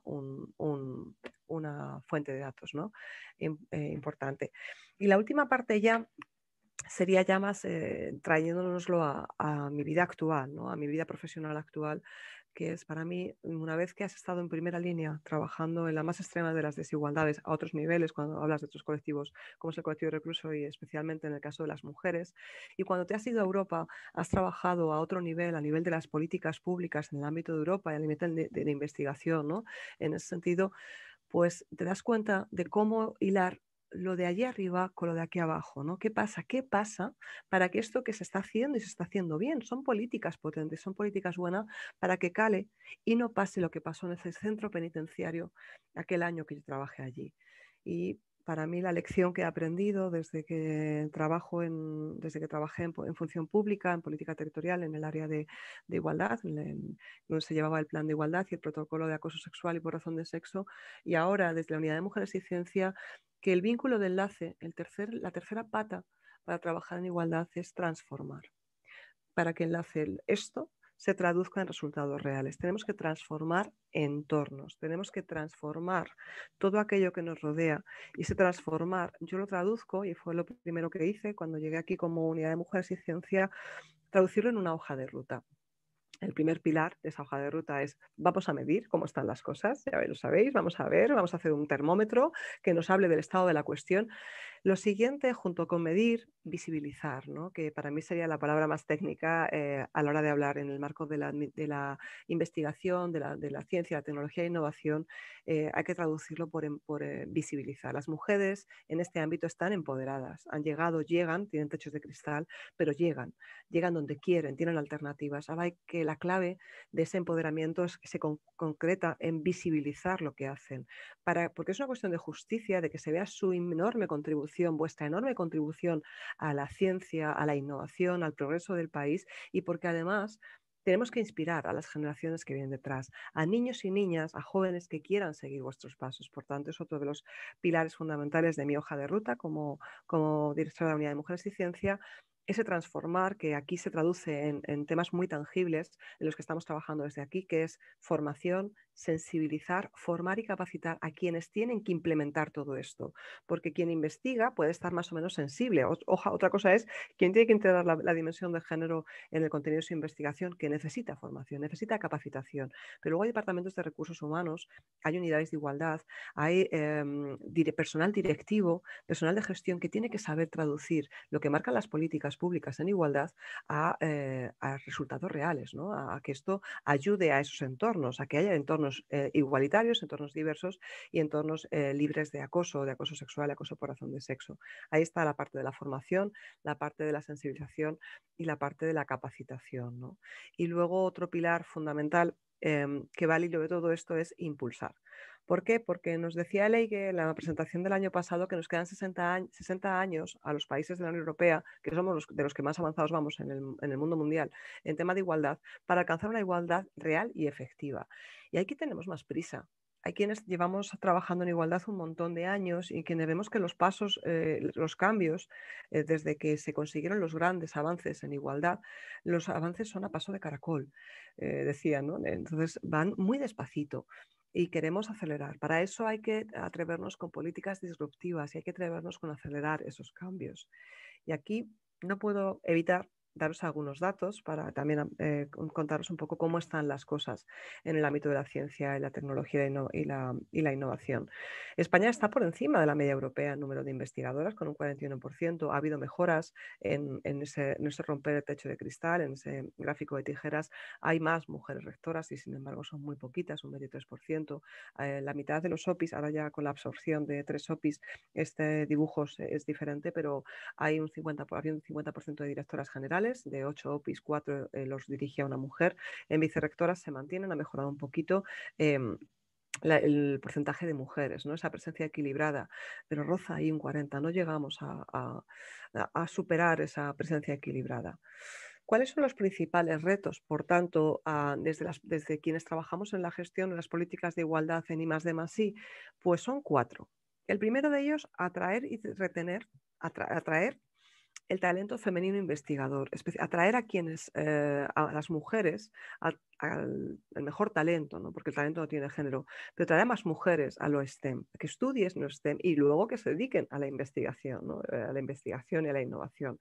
una fuente de datos. ¿no? Eh, importante. Y la última parte ya sería ya más eh, trayéndonoslo a, mi vida actual, ¿no? a mi vida profesional actual, que es para mí, una vez que has estado en primera línea trabajando en la más extrema de las desigualdades a otros niveles, cuando hablas de otros colectivos, como es el colectivo recluso y especialmente en el caso de las mujeres, y cuando te has ido a Europa, has trabajado a otro nivel, a nivel de las políticas públicas en el ámbito de Europa y a nivel de, investigación, en ese sentido, pues te das cuenta de cómo hilar lo de allí arriba con lo de aquí abajo, ¿no? ¿Qué pasa? ¿Qué pasa para que esto que se está haciendo y se está haciendo bien, son políticas potentes, son políticas buenas para que cale y no pase lo que pasó en ese centro penitenciario aquel año que yo trabajé allí? Y para mí la lección que he aprendido desde que trabajo en, desde que trabajé en, función pública, en política territorial, en el área de, igualdad, donde se llevaba el plan de igualdad y el protocolo de acoso sexual y por razón de sexo, y ahora desde la unidad de mujeres y ciencia que el vínculo de enlace, la tercera pata para trabajar en igualdad es transformar. Para que enlace esto se traduzca en resultados reales. Tenemos que transformar entornos, tenemos que transformar todo aquello que nos rodea. Y se transformar, yo lo traduzco y fue lo primero que hice cuando llegué aquí como unidad de mujeres y ciencia, traducirlo en una hoja de ruta el primer pilar de esa hoja de ruta es vamos a medir cómo están las cosas, ya lo sabéis, vamos a ver, vamos a hacer un termómetro que nos hable del estado de la cuestión. Lo siguiente, junto con medir, visibilizar, que para mí sería la palabra más técnica eh, a la hora de hablar en el marco de la, investigación, de la, ciencia, la tecnología e innovación, eh, hay que traducirlo por, em, eh, visibilizar. Las mujeres en este ámbito están empoderadas, han llegado, llegan, tienen techos de cristal, pero llegan, llegan donde quieren, tienen alternativas. Ahora hay que la clave de ese empoderamiento es que se concreta en visibilizar lo que hacen, para, porque es una cuestión de justicia, de que se vea su enorme contribución, vuestra enorme contribución a la ciencia, a la innovación, al progreso del país y porque además tenemos que inspirar a las generaciones que vienen detrás, a niños y niñas, a jóvenes que quieran seguir vuestros pasos. Por tanto, es otro de los pilares fundamentales de mi hoja de ruta como, como directora de la Unidad de Mujeres y Ciencia, ese transformar que aquí se traduce en, temas muy tangibles en los que estamos trabajando desde aquí, que es formación, sensibilizar, formar y capacitar a quienes tienen que implementar todo esto. Porque quien investiga puede estar más o menos sensible. otra cosa es quien tiene que integrar la, dimensión de género en el contenido de su investigación, que necesita formación, necesita capacitación. Pero luego hay departamentos de recursos humanos, hay unidades de igualdad, hay em, personal directivo, personal de gestión que tiene que saber traducir lo que marcan las políticas públicas en igualdad a, eh, resultados reales, ¿no? a, que esto ayude a esos entornos, a que haya entornos eh, igualitarios, entornos diversos y entornos eh, libres de acoso, de acoso sexual, acoso por razón de sexo. Ahí está la parte de la formación, la parte de la sensibilización y la parte de la capacitación. Y luego otro pilar fundamental Em, que va de todo esto es impulsar. ¿Por qué? Porque nos decía que en la presentación del año pasado que nos quedan 60, años, 60 años a los países de la Unión Europea, que somos los, de los que más avanzados vamos en el, en el mundo mundial en tema de igualdad, para alcanzar una igualdad real y efectiva. Y aquí tenemos más prisa, hay quienes llevamos trabajando en igualdad un montón de años y quienes vemos que los pasos, eh, los cambios, eh, desde que se consiguieron los grandes avances en igualdad, los avances son a paso de caracol, eh, decían, ¿no? Entonces van muy despacito y queremos acelerar. Para eso hay que atrevernos con políticas disruptivas y hay que atrevernos con acelerar esos cambios. Y aquí no puedo evitar daros algunos datos para también eh, contaros un poco cómo están las cosas en el ámbito de la ciencia y la tecnología y, la, y la innovación. España está por encima de la media europea en número de investigadoras, con un 41%. Ha habido mejoras en, ese, romper el techo de cristal, en ese gráfico de tijeras. Hay más mujeres rectoras y, sin embargo, son muy poquitas, un 23%. Eh, la mitad de los OPIs, ahora ya con la absorción de tres OPIs, este dibujo es, diferente, pero hay un 50%, había un 50% de directoras generales de 8 OPIs, 4 eh, los dirige a una mujer, en vicerrectoras se mantienen, ha mejorado un poquito. Em, el porcentaje de mujeres, ¿no? esa presencia equilibrada, pero roza ahí un 40, no llegamos a, superar esa presencia equilibrada. ¿Cuáles son los principales retos, por tanto, ah, desde, desde, quienes trabajamos en la gestión de las políticas de igualdad en I, más I? Pues son cuatro. El primero de ellos, atraer y retener, atraer el talento femenino investigador, atraer a quienes, eh, a las mujeres, al mejor talento, ¿no? porque el talento no tiene género, pero traer a más mujeres a lo STEM, que estudies lo STEM y luego que se dediquen a la investigación, eh, a la investigación y a la innovación.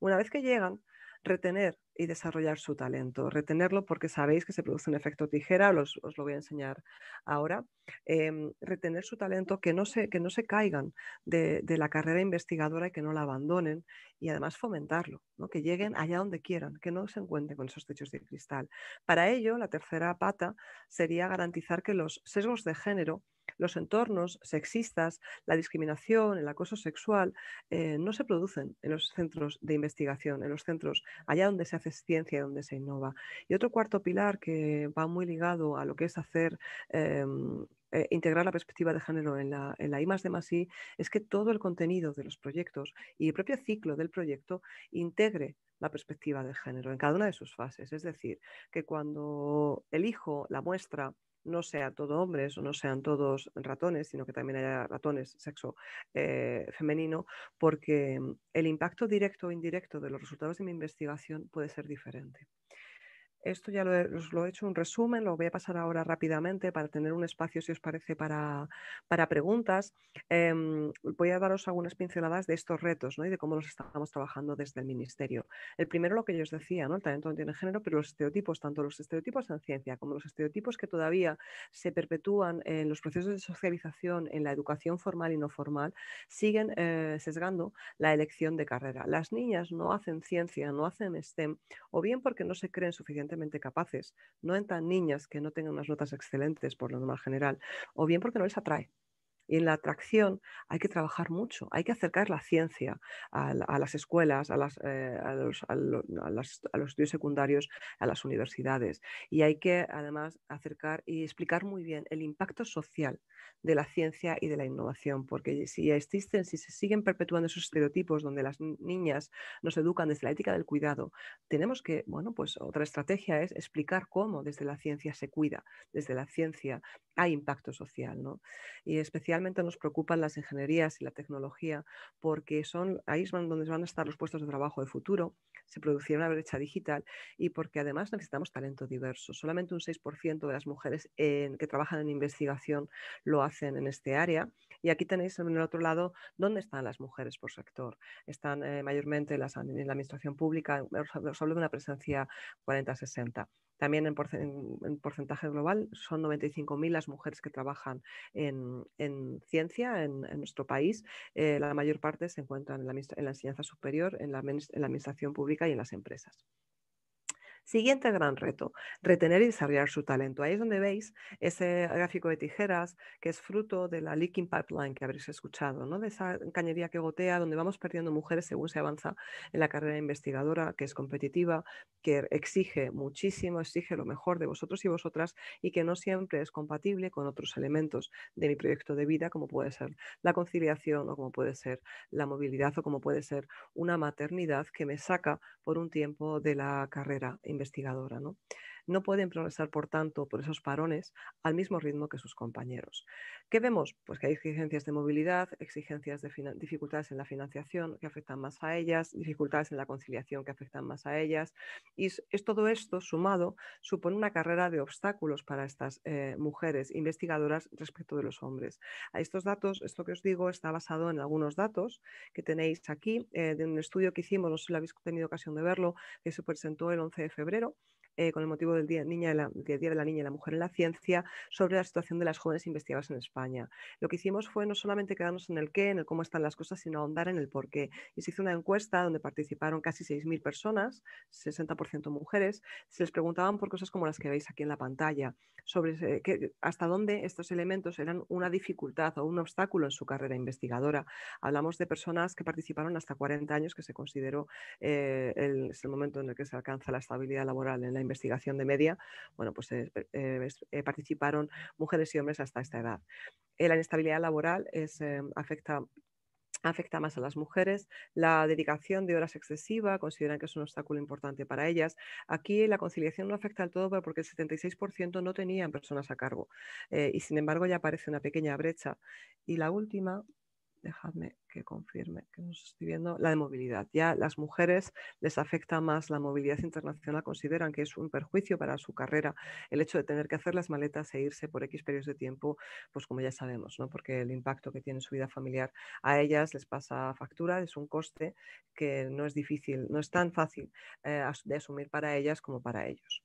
Una vez que llegan, retener y desarrollar su talento. Retenerlo porque sabéis que se produce un efecto tijera, os, lo voy a enseñar ahora. Em, retener su talento, que no se, que no se caigan de, la carrera investigadora y que no la abandonen y además fomentarlo, ¿no? que lleguen allá donde quieran, que no se encuentren con esos techos de cristal. Para ello, la tercera pata sería garantizar que los sesgos de género los entornos sexistas, la discriminación, el acoso sexual, eh, no se producen en los centros de investigación, en los centros allá donde se hace ciencia y donde se innova. Y otro cuarto pilar que va muy ligado a lo que es hacer... Em, eh, integrar la perspectiva de género en la, en I es que todo el contenido de los proyectos y el propio ciclo del proyecto integre la perspectiva de género en cada una de sus fases. Es decir, que cuando elijo la muestra no sea todo hombres o no sean todos ratones, sino que también haya ratones, sexo eh, femenino, porque mm, el impacto directo o indirecto de los resultados de mi investigación puede ser diferente. Esto ya lo he, lo hecho un resumen, lo voy a pasar ahora rápidamente para tener un espacio, si os parece, para, preguntas. Em, voy a daros algunas pinceladas de estos retos y de cómo los estamos trabajando desde el Ministerio. El primero, lo que yo os decía, ¿no? el talento no tiene género, pero los estereotipos, tanto los estereotipos en ciencia como los estereotipos que todavía se perpetúan en los procesos de socialización, en la educación formal y no formal, siguen eh, sesgando la elección de carrera. Las niñas no hacen ciencia, no hacen STEM, o bien porque no se creen suficientemente capaces, no en niñas que no tengan unas notas excelentes por lo normal general, o bien porque no les atrae, y en la atracción hay que trabajar mucho, hay que acercar la ciencia a, las escuelas, eh, a, los, estudios secundarios, a las universidades. Y hay que además acercar y explicar muy bien el impacto social de la ciencia y de la innovación, porque si existen, si se siguen perpetuando esos estereotipos donde las niñas nos educan desde la ética del cuidado, tenemos que, bueno, pues otra estrategia es explicar cómo desde la ciencia se cuida, desde la ciencia hay impacto social, ¿no? Y especialmente nos preocupan las ingenierías y la tecnología, porque son ahí es donde van a estar los puestos de trabajo de futuro, se producirá una brecha digital y porque además necesitamos talento diverso. Solamente un 6% de las mujeres que trabajan en investigación lo hacen en este área. Y aquí tenéis en el otro lado dónde están las mujeres por sector. Están eh, mayormente en la administración pública, os hablo de una presencia 40-60 también en, porcentaje global son 95.000 las mujeres que trabajan en, ciencia en, nuestro país. Eh, la mayor parte se encuentran en la, enseñanza superior, en la administración pública y en las empresas. Siguiente gran reto, retener y desarrollar su talento. Ahí es donde veis ese gráfico de tijeras que es fruto de la leaking pipeline que habréis escuchado, ¿no? de esa cañería que gotea, donde vamos perdiendo mujeres según se avanza en la carrera investigadora, que es competitiva, que exige muchísimo, exige lo mejor de vosotros y vosotras y que no siempre es compatible con otros elementos de mi proyecto de vida, como puede ser la conciliación o como puede ser la movilidad o como puede ser una maternidad que me saca por un tiempo de la carrera investigadora. ¿no? no pueden progresar, por tanto, por esos parones al mismo ritmo que sus compañeros. ¿Qué vemos? Pues que hay exigencias de movilidad, exigencias de dificultades en la financiación que afectan más a ellas, dificultades en la conciliación que afectan más a ellas. Y es todo esto sumado supone una carrera de obstáculos para estas eh, mujeres investigadoras respecto de los hombres. A estos datos, esto que os digo está basado en algunos datos que tenéis aquí eh, de un estudio que hicimos, no sé si lo habéis tenido ocasión de verlo, que se presentó el 11 de febrero eh, con el motivo del día, niña de la, día, de la, Niña y la Mujer en la Ciencia sobre la situación de las jóvenes investigadas en España. Lo que hicimos fue no solamente quedarnos en el qué, en el cómo están las cosas, sino ahondar en el por qué. Y se hizo una encuesta donde participaron casi 6.000 personas, 60% mujeres, se les preguntaban por cosas como las que veis aquí en la pantalla, sobre eh, hasta dónde estos elementos eran una dificultad o un obstáculo en su carrera investigadora. Hablamos de personas que participaron hasta 40 años, que se consideró eh, el, el momento en el que se alcanza la estabilidad laboral en la investigación de media, bueno, pues eh, eh, eh, participaron mujeres y hombres hasta esta edad. la inestabilidad laboral afecta más a las mujeres. La dedicación de horas excesiva consideran que es un obstáculo importante para ellas. Aquí la conciliación no afecta al todo porque el 76% no tenían personas a cargo y sin embargo ya aparece una pequeña brecha. Y la última Dejadme que confirme que nos estoy viendo. La de movilidad. Ya las mujeres les afecta más la movilidad internacional, consideran que es un perjuicio para su carrera el hecho de tener que hacer las maletas e irse por X periodos de tiempo, pues como ya sabemos, ¿no? porque el impacto que tiene su vida familiar a ellas les pasa factura, es un coste que no es difícil, no es tan fácil eh, de asumir para ellas como para ellos.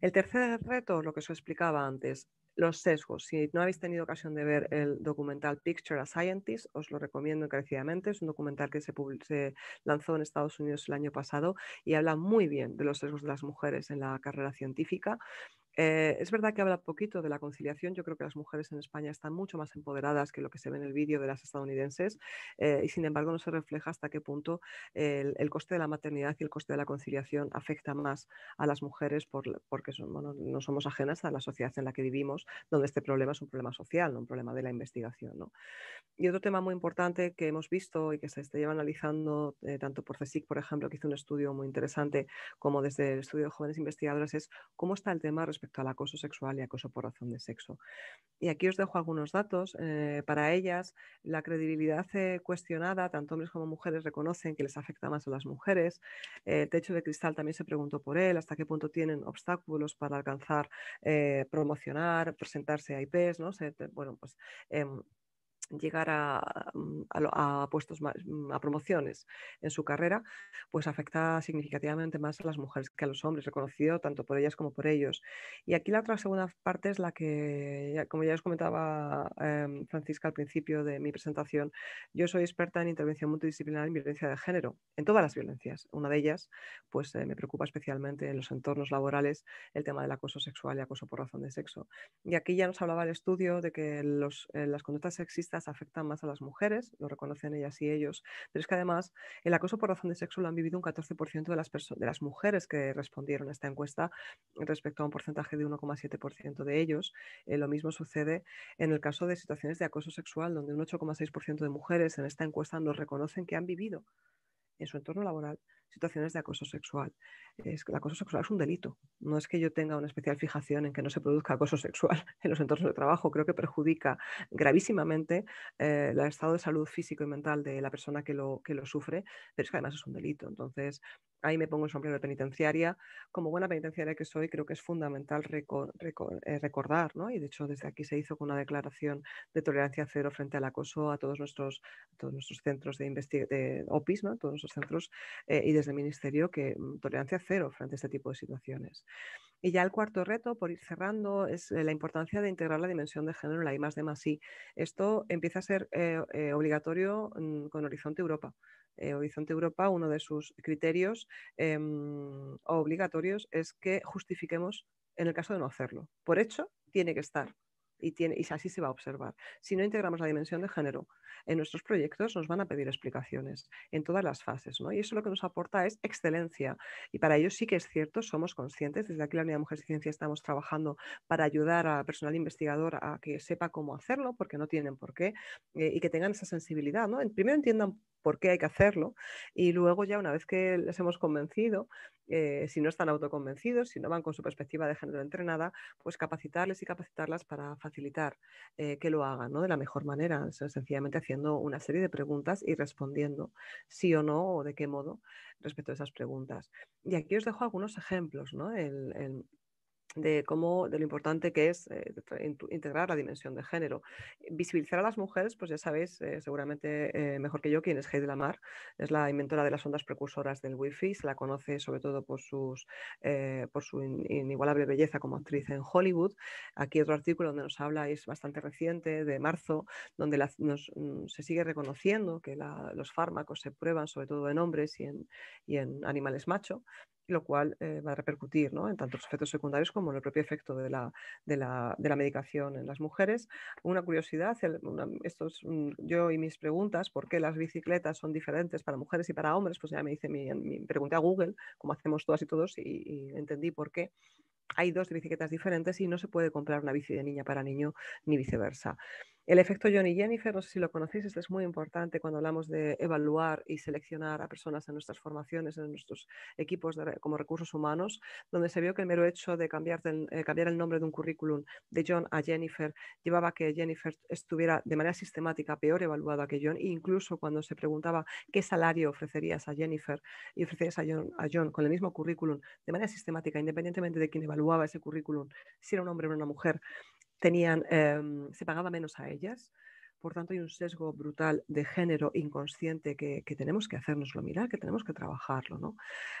El tercer reto, lo que os explicaba antes, los sesgos. Si no habéis tenido ocasión de ver el documental Picture a Scientist, os lo recomiendo encarecidamente. Es un documental que se, lanzó en Estados Unidos el año pasado y habla muy bien de los sesgos de las mujeres en la carrera científica. Eh, es verdad que habla poquito de la conciliación. Yo creo que las mujeres en España están mucho más empoderadas que lo que se ve en el vídeo de las estadounidenses eh, y sin embargo no se refleja hasta qué punto el, coste de la maternidad y el coste de la conciliación afecta más a las mujeres porque no somos ajenas a la sociedad en la que vivimos, donde este problema es un problema social, no un problema de la investigación. Y otro tema muy importante que hemos visto y que se lleva analizando eh, tanto por CSIC, por ejemplo, que hizo un estudio muy interesante, como desde el estudio de jóvenes investigadoras, es cómo está el tema respecto al acoso sexual y acoso por razón de sexo. Y aquí os dejo algunos datos. Eh, para ellas, la credibilidad eh, cuestionada, tanto hombres como mujeres reconocen que les afecta más a las mujeres. el techo de cristal también se preguntó por él, hasta qué punto tienen obstáculos para alcanzar, eh, promocionar, presentarse a IPs, ¿no? bueno, pues em, llegar a, mm, a, puestos mm, a promociones en su carrera, pues afecta significativamente más a las mujeres que a los hombres, reconocido tanto por ellas como por ellos. Y aquí la otra segunda parte es la que, como ya os comentaba em, Francisca al principio de mi presentación, yo soy experta en intervención multidisciplinar en violencia de género, en todas las violencias. Una de ellas, pues eh, me preocupa especialmente en los entornos laborales el tema del acoso sexual y acoso por razón de sexo. Y aquí ya nos hablaba el estudio de que eh, las conductas sexistas afectan más a las mujeres, lo reconocen ellas y ellos, pero es que además el acoso por razón de sexo lo han vivido un 14% de las, de las mujeres que respondieron a esta encuesta respecto a un porcentaje de 1,7% de ellos. Eh, lo mismo sucede en el caso de situaciones de acoso sexual, donde un 8,6% de mujeres en esta encuesta no reconocen que han vivido en su entorno laboral situaciones de acoso sexual. Es que el acoso sexual es un delito. No es que yo tenga una especial fijación en que no se produzca acoso sexual en los entornos de trabajo. Creo que perjudica gravísimamente eh, el estado de salud físico y mental de la persona que lo, que lo sufre, pero es que además es un delito. Entonces, ahí me pongo el sombrero de penitenciaria. Como buena penitenciaria que soy, creo que es fundamental eh, recordar, ¿no? y de hecho desde aquí se hizo con una declaración de tolerancia cero frente al acoso a todos nuestros, todos nuestros centros de, de OPIS, ¿no? todos nuestros centros eh, y de del Ministerio que mm, tolerancia cero frente a este tipo de situaciones. Y ya el cuarto reto, por ir cerrando, es eh, la importancia de integrar la dimensión de género en la I más Esto empieza a ser eh, eh, obligatorio mm, con Horizonte Europa. Horizonte Europa, uno de sus criterios em, obligatorios es que justifiquemos en el caso de no hacerlo. Por hecho, tiene que estar y, tiene, y así se va a observar. Si no integramos la dimensión de género en nuestros proyectos, nos van a pedir explicaciones en todas las fases. ¿no? Y eso lo que nos aporta es excelencia. Y para ello sí que es cierto, somos conscientes. Desde aquí la Unidad de Mujeres y Ciencia estamos trabajando para ayudar a personal investigador a que sepa cómo hacerlo, porque no tienen por qué, eh, y que tengan esa sensibilidad. ¿no? Primero entiendan por qué hay que hacerlo. Y luego ya una vez que les hemos convencido, eh, si no están autoconvencidos, si no van con su perspectiva de género entrenada, pues capacitarles y capacitarlas para facilitar eh, que lo hagan de la mejor manera, sencillamente haciendo una serie de preguntas y respondiendo sí o no o de qué modo respecto a esas preguntas. Y aquí os dejo algunos ejemplos. ¿no? el, de cómo de lo importante que es eh, integrar la dimensión de género. Visibilizar a las mujeres, pues ya sabéis, eh, seguramente eh, mejor que yo, quién es Heidi Lamar, es la inventora de las ondas precursoras del Wi-Fi, se la conoce sobre todo por, sus, por su inigualable belleza como actriz en Hollywood. Aquí otro artículo donde nos habla, es bastante reciente, de marzo, donde mm, se sigue reconociendo que los fármacos se prueban sobre todo en hombres y en, y en animales macho, lo cual eh, va a repercutir en tantos efectos secundarios como en el propio efecto de la, medicación en las mujeres. Una curiosidad, mm, yo y mis preguntas, ¿por qué las bicicletas son diferentes para mujeres y para hombres? Pues ya me dice mi, pregunté a Google, como hacemos todas y todos, y, y entendí por qué hay dos bicicletas diferentes y no se puede comprar una bici de niña para niño ni viceversa. El efecto John y Jennifer, no sé si lo conocéis, este es muy importante cuando hablamos de evaluar y seleccionar a personas en nuestras formaciones, en nuestros equipos como recursos humanos, donde se vio que el mero hecho de cambiar, eh, el nombre de un currículum de John a Jennifer llevaba a que Jennifer estuviera de manera sistemática peor evaluada que John, e incluso cuando se preguntaba qué salario ofrecerías a Jennifer y ofrecerías a a John con el mismo currículum, de manera sistemática, independientemente de quién evaluaba ese currículum, si era un hombre o una mujer, tenían, em, se pagaba menos a ellas, por tanto, hay un sesgo brutal de género inconsciente que, tenemos que hacernoslo mirar, que tenemos que trabajarlo. ¿no?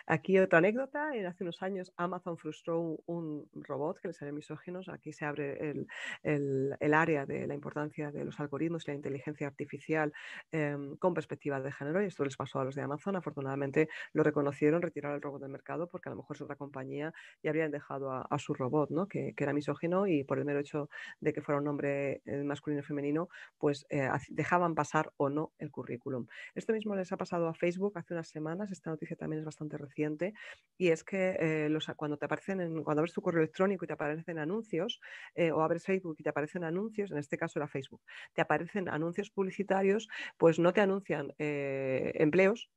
Aquí otra anécdota. Hace unos años Amazon frustró un, robot que le salió misóginos. Aquí se abre el, área de la importancia de los algoritmos y la inteligencia artificial em, con perspectiva de género. Y esto les pasó a los de Amazon. Afortunadamente lo reconocieron, retiraron el robot del mercado porque a lo mejor es otra compañía y habrían dejado a, su robot, ¿no? que, era misógino y por el mero hecho de que fuera un hombre eh, masculino o femenino, pues pues, eh, dejaban pasar o no el currículum. Esto mismo les ha pasado a Facebook hace unas semanas, esta noticia también es bastante reciente, y es que eh, cuando te aparecen, en, cuando abres tu correo electrónico y te aparecen anuncios, eh, o abres Facebook y te aparecen anuncios, en este caso era Facebook, te aparecen anuncios publicitarios, pues no te anuncian empleos,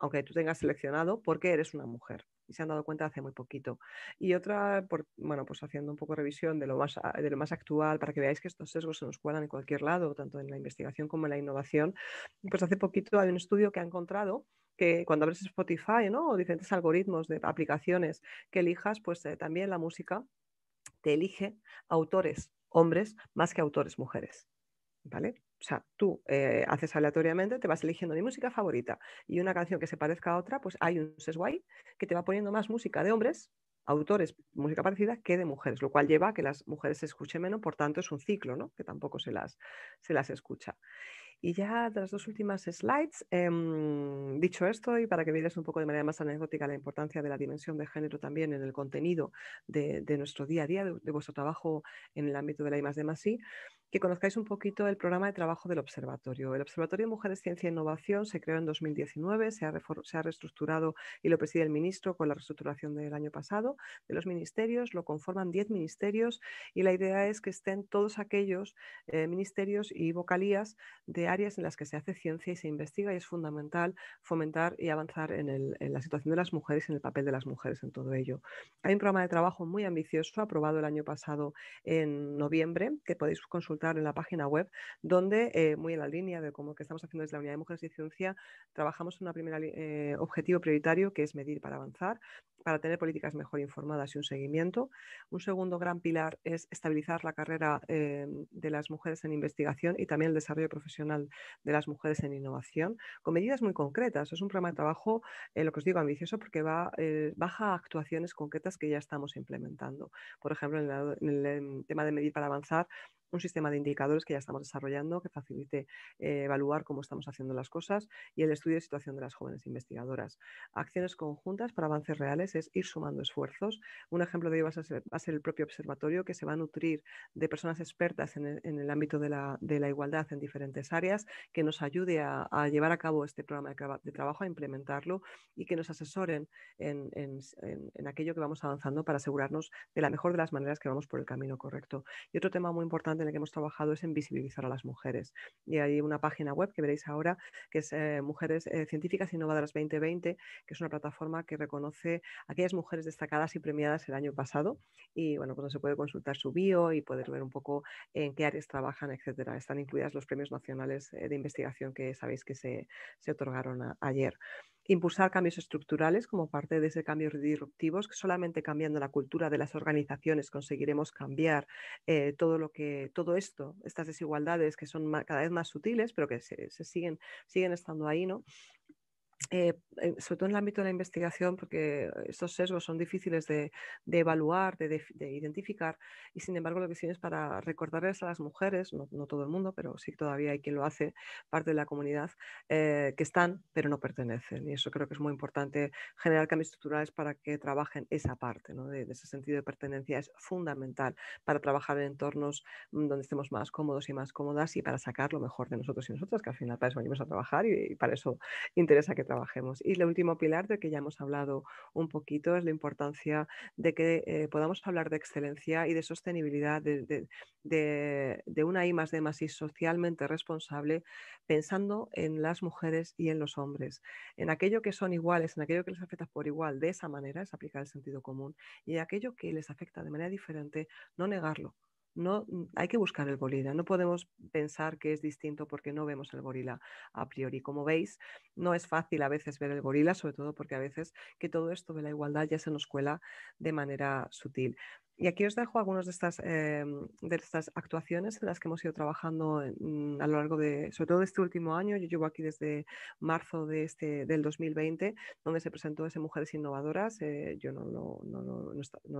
aunque tú tengas seleccionado, porque eres una mujer se han dado cuenta hace muy poquito. Y otra, por, bueno, pues haciendo un poco revisión de lo, más, ah, de lo más actual, para que veáis que estos sesgos se nos cuelan en cualquier lado, tanto en la investigación como en la innovación, pues hace poquito hay un estudio que ha encontrado que cuando abres Spotify o diferentes algoritmos de aplicaciones que elijas, pues eh, también la música te elige autores hombres más que autores mujeres. ¿Vale? O sea, tú eh, haces aleatoriamente, te vas eligiendo mi música favorita y una canción que se parezca a otra, pues hay un sesguay que te va poniendo más música de hombres, autores, música parecida, que de mujeres, lo cual lleva a que las mujeres se escuchen menos, por tanto es un ciclo, ¿no? Que tampoco se las, se las escucha. Y ya de las dos últimas slides, em, dicho esto, y para que veas un poco de manera más anecdótica la importancia de la dimensión de género también en el contenido de, nuestro día a día, de, vuestro trabajo en el ámbito de la I, que conozcáis un poquito el programa de trabajo del Observatorio. El Observatorio de Mujeres, Ciencia e Innovación se creó en 2019, se ha, se ha reestructurado y lo preside el ministro con la reestructuración del año pasado de los ministerios. Lo conforman 10 ministerios y la idea es que estén todos aquellos eh, ministerios y vocalías de áreas en las que se hace ciencia y se investiga y es fundamental fomentar y avanzar en, en la situación de las mujeres y en el papel de las mujeres en todo ello. Hay un programa de trabajo muy ambicioso aprobado el año pasado en noviembre que podéis consultar en la página web, donde, eh, muy en la línea de cómo que estamos haciendo desde la Unidad de Mujeres y Ciencia, trabajamos un primer eh, objetivo prioritario que es medir para avanzar, para tener políticas mejor informadas y un seguimiento. Un segundo gran pilar es estabilizar la carrera eh, de las mujeres en investigación y también el desarrollo profesional de las mujeres en innovación, con medidas muy concretas. Es un programa de trabajo, lo que os digo, ambicioso porque va, baja actuaciones concretas que ya estamos implementando. Por ejemplo, en, en el tema de medir para avanzar, un sistema de indicadores que ya estamos desarrollando que facilite eh, evaluar cómo estamos haciendo las cosas y el estudio de situación de las jóvenes investigadoras. Acciones conjuntas para avances reales es ir sumando esfuerzos. Un ejemplo de ello va a ser, el propio observatorio que se va a nutrir de personas expertas en el, ámbito de la, igualdad en diferentes áreas, que nos ayude a, llevar a cabo este programa de, trabajo, a implementarlo y que nos asesoren en aquello que vamos avanzando para asegurarnos de la mejor de las maneras que vamos por el camino correcto. Y otro tema muy importante en el que hemos trabajado es en visibilizar a las mujeres. Y hay una página web que veréis ahora, que es eh, Mujeres eh, Científicas Innovadoras 2020, que es una plataforma que reconoce a aquellas mujeres destacadas y premiadas el año pasado. Y bueno, pues se puede consultar su bio y poder ver un poco en qué áreas trabajan, etcétera. Están incluidas los premios nacionales eh, de investigación que sabéis que se, otorgaron ayer impulsar cambios estructurales como parte de ese cambio disruptivos, que solamente cambiando la cultura de las organizaciones conseguiremos cambiar eh, todo lo que todo esto, estas desigualdades que son cada vez más sutiles, pero que se siguen, siguen estando ahí, ¿no? Eh, eh, sobre todo en el ámbito de la investigación, porque eh, estos sesgos son difíciles de, evaluar, de, identificar, y sin embargo lo que sí es para recordarles a las mujeres, no, todo el mundo, pero sí todavía hay quien lo hace, parte de la comunidad, que están pero no pertenecen. Y eso creo que es muy importante, generar cambios estructurales para que trabajen esa parte, ¿no? de, ese sentido de pertenencia es fundamental para trabajar en entornos mm, donde estemos más cómodos y más cómodas y para sacar lo mejor de nosotros y nosotras, que al final para eso venimos a trabajar y, y para eso interesa que y el último pilar de que ya hemos hablado un poquito es la importancia de que eh, podamos hablar de excelencia y de sostenibilidad, de, una I más D I socialmente responsable, pensando en las mujeres y en los hombres, en aquello que son iguales, en aquello que les afecta por igual, de esa manera es aplicar el sentido común y aquello que les afecta de manera diferente, no negarlo, no, mm, hay que buscar el gorila, no podemos pensar que es distinto porque no vemos el gorila a priori. Como veis, no es fácil a veces ver el gorila, sobre todo porque a veces que todo esto de la igualdad ya se nos cuela de manera sutil. Y aquí os dejo algunas de estas, eh, de estas actuaciones en las que hemos ido trabajando eh, mm, a lo largo de, sobre todo este último año. Yo llevo aquí desde marzo de este, del 2020, donde se presentó ese Mujeres Innovadoras. Eh, yo no lo, no,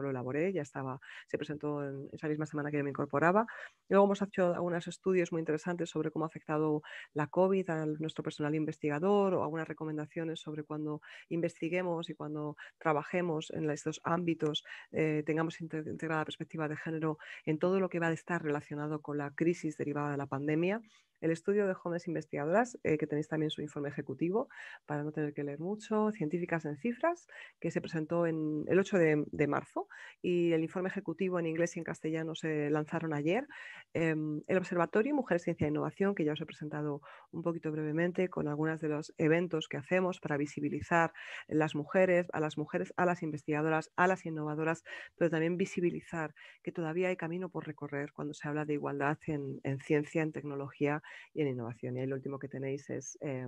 lo, elaboré, ya estaba, se presentó en esa misma semana que yo me incorporaba. Luego hemos hecho algunos estudios muy interesantes sobre cómo ha afectado la COVID a nuestro personal investigador o algunas recomendaciones sobre cuando investiguemos y cuando trabajemos en estos ámbitos, tengamos interés integrada la perspectiva de género en todo lo que va a estar relacionado con la crisis derivada de la pandemia el estudio de jóvenes investigadoras, eh, que tenéis también su informe ejecutivo, para no tener que leer mucho, Científicas en Cifras, que se presentó en el 8 de, marzo, y el informe ejecutivo en inglés y en castellano se lanzaron ayer. Em, el Observatorio Mujeres, Ciencia e Innovación, que ya os he presentado un poquito brevemente, con algunos de los eventos que hacemos para visibilizar las mujeres, a las mujeres, a las investigadoras, a las innovadoras, pero también visibilizar que todavía hay camino por recorrer cuando se habla de igualdad en ciencia, en tecnología y en innovación. Y el último que tenéis es eh,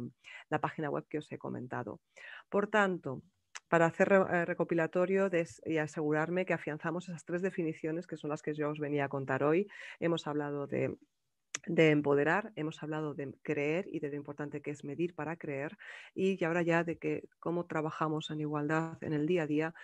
la página web que os he comentado. Por tanto, para hacer eh, recopilatorio y asegurarme que afianzamos esas tres definiciones que son las que yo os venía a contar hoy. Hemos hablado de de empoderar, hemos hablado de creer y de lo importante que es medir para creer y ahora ya de que cómo trabajamos en igualdad en el día a día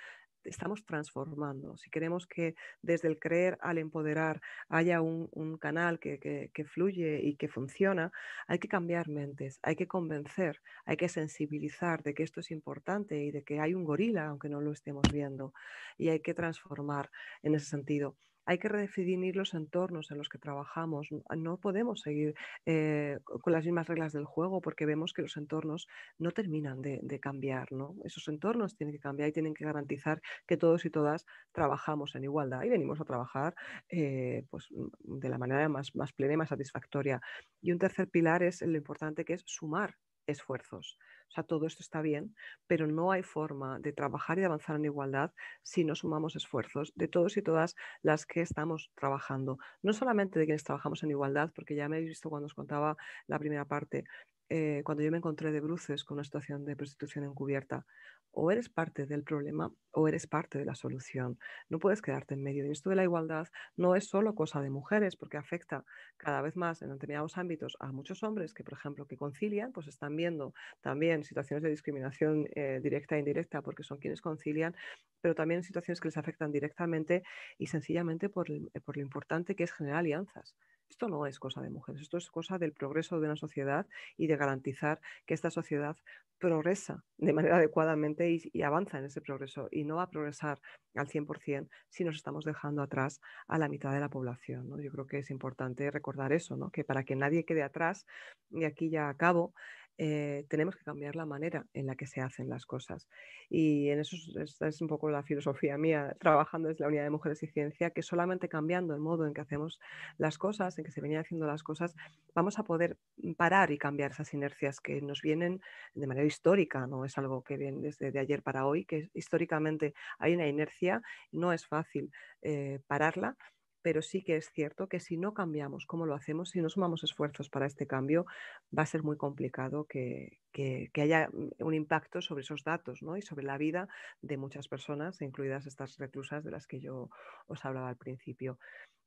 estamos transformando. Si queremos que desde el creer al empoderar haya un, canal que, que, que, fluye y que funciona, hay que cambiar mentes, hay que convencer, hay que sensibilizar de que esto es importante y de que hay un gorila, aunque no lo estemos viendo, y hay que transformar en ese sentido hay que redefinir los entornos en los que trabajamos. No podemos seguir eh, con las mismas reglas del juego porque vemos que los entornos no terminan de, cambiar. Esos entornos tienen que cambiar y tienen que garantizar que todos y todas trabajamos en igualdad y venimos a trabajar eh, pues, de la manera más, más plena y más satisfactoria. Y un tercer pilar es lo importante que es sumar esfuerzos. O sea, todo esto está bien, pero no hay forma de trabajar y de avanzar en igualdad si no sumamos esfuerzos de todos y todas las que estamos trabajando. No solamente de quienes trabajamos en igualdad, porque ya me habéis visto cuando os contaba la primera parte, eh, cuando yo me encontré de bruces con una situación de prostitución encubierta o eres parte del problema o eres parte de la solución. No puedes quedarte en medio. Y esto de la igualdad no es solo cosa de mujeres, porque afecta cada vez más en determinados ámbitos a muchos hombres que, por ejemplo, que concilian, pues están viendo también situaciones de discriminación eh, directa e indirecta, porque son quienes concilian, pero también situaciones que les afectan directamente y sencillamente por lo importante que es generar alianzas esto no es cosa de mujeres, esto es cosa del progreso de una sociedad y de garantizar que esta sociedad progresa de manera adecuadamente y, avanza en ese progreso y no va a progresar al 100% si nos estamos dejando atrás a la mitad de la población. Yo creo que es importante recordar eso, ¿no? que para que nadie quede atrás, y aquí ya acabo, eh, tenemos que cambiar la manera en la que se hacen las cosas. Y en eso es, un poco la filosofía mía, trabajando desde la unidad de mujeres y ciencia, que solamente cambiando el modo en que hacemos las cosas, en que se venían haciendo las cosas, vamos a poder mm, parar y cambiar esas inercias que nos vienen de manera histórica, no es algo que viene desde ayer para hoy, que históricamente hay una inercia, no es fácil eh, pararla pero sí que es cierto que si no cambiamos cómo lo hacemos, si no sumamos esfuerzos para este cambio, va a ser muy complicado que, haya mm, un impacto sobre esos datos ¿no? y sobre la vida de muchas personas, incluidas estas reclusas de las que yo os hablaba al principio.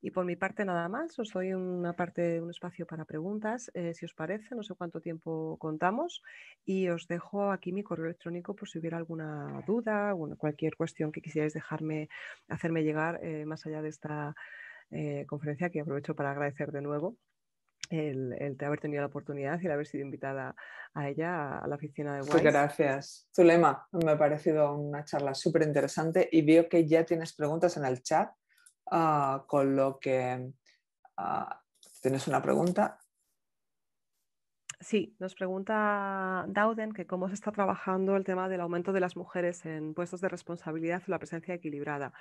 Y por mi parte nada más, os doy una parte, un espacio para preguntas, eh, si os parece, no sé cuánto tiempo contamos y os dejo aquí mi correo electrónico por si hubiera alguna duda, o cualquier cuestión que quisierais dejarme, hacerme llegar eh, más allá de esta eh, conferencia que aprovecho para agradecer de nuevo el, de haber tenido la oportunidad y el haber sido invitada a ella, a la oficina de pues Wise. Muchas gracias. Zulema, me ha parecido una charla súper interesante y veo que ya tienes preguntas en el chat, ah, con lo que ah, tienes una pregunta. Sí, nos pregunta Dauden que cómo se está trabajando el tema del aumento de las mujeres en puestos de responsabilidad o la presencia equilibrada.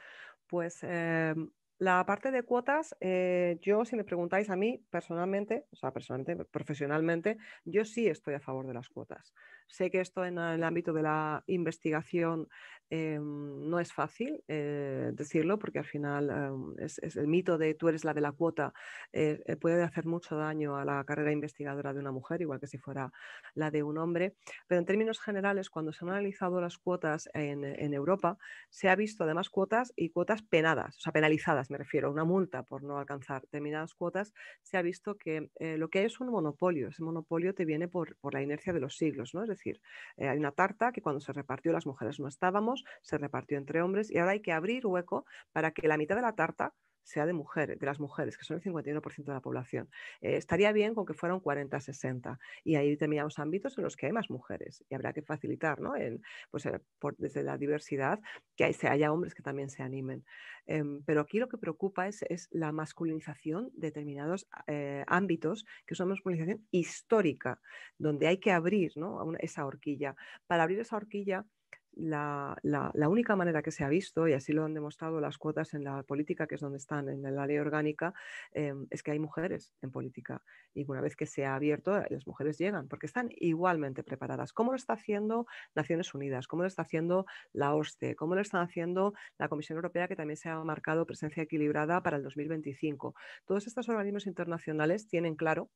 Pues em, la parte de cuotas, eh, yo si me preguntáis a mí personalmente, o sea, personalmente, profesionalmente, yo sí estoy a favor de las cuotas. Sé que esto en el ámbito de la investigación eh, no es fácil eh, decirlo porque al final em, es, el mito de tú eres la de la cuota eh, puede hacer mucho daño a la carrera investigadora de una mujer, igual que si fuera la de un hombre. Pero en términos generales, cuando se han analizado las cuotas en, Europa, se ha visto además cuotas y cuotas penadas, o sea, penalizadas, me refiero, una multa por no alcanzar determinadas cuotas, se ha visto que lo que hay es un monopolio. Ese monopolio te viene por, por la inercia de los siglos, ¿no? decir, eh, hay una tarta que cuando se repartió las mujeres no estábamos, se repartió entre hombres y ahora hay que abrir hueco para que la mitad de la tarta sea de mujeres, de las mujeres, que son el 51% de la población. Eh, estaría bien con que fueran 40-60 y hay determinados ámbitos en los que hay más mujeres y habrá que facilitar, ¿no? pues, eh, desde la diversidad, que se haya hombres que también se animen. Em, pero aquí lo que preocupa es, es la masculinización de determinados eh, ámbitos, que es una masculinización histórica, donde hay que abrir ¿no? esa horquilla. Para abrir esa horquilla, la, única manera que se ha visto, y así lo han demostrado las cuotas en la política, que es donde están en la ley orgánica, em, es que hay mujeres en política. Y una vez que se ha abierto, eh, las mujeres llegan, porque están igualmente preparadas. ¿Cómo lo está haciendo Naciones Unidas? ¿Cómo lo está haciendo la OSCE? ¿Cómo lo está haciendo la Comisión Europea, que también se ha marcado presencia equilibrada para el 2025? Todos estos organismos internacionales tienen claro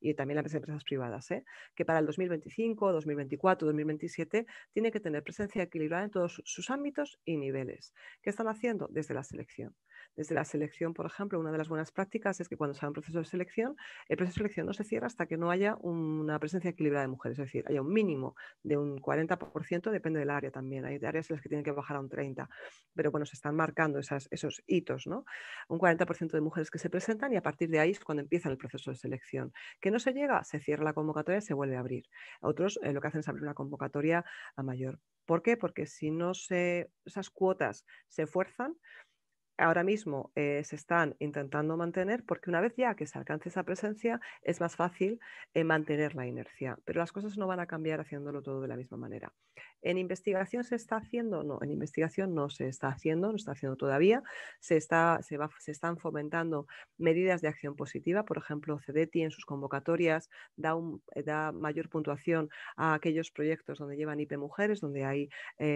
y también las empresas privadas, ¿eh? que para el 2025, 2024, 2027 tiene que tener presencia equilibrada en todos sus ámbitos y niveles. ¿Qué están haciendo? Desde la selección. Desde la selección, por ejemplo, una de las buenas prácticas es que cuando se haga un proceso de selección, el proceso de selección no se cierra hasta que no haya una presencia equilibrada de mujeres, es decir, haya un mínimo de un 40%, depende del área también, hay áreas en las que tienen que bajar a un 30%, pero bueno, se están marcando esos hitos, ¿no? Un 40% de mujeres que se presentan y a partir de ahí es cuando empieza el proceso de selección. ¿Que no se llega? Se cierra la convocatoria y se vuelve a abrir. Otros eh, lo que hacen es abrir una convocatoria a mayor ¿Por qué? Porque si no se, esas cuotas se fuerzan, ahora mismo eh, se están intentando mantener porque una vez ya que se alcance esa presencia es más fácil eh, mantener la inercia, pero las cosas no van a cambiar haciéndolo todo de la misma manera. ¿En investigación se está haciendo? No, en investigación no se está haciendo, no está haciendo todavía. Se, está, se, se están fomentando medidas de acción positiva, por ejemplo, CDTI en sus convocatorias da, eh, da mayor puntuación a aquellos proyectos donde llevan IP mujeres, donde hay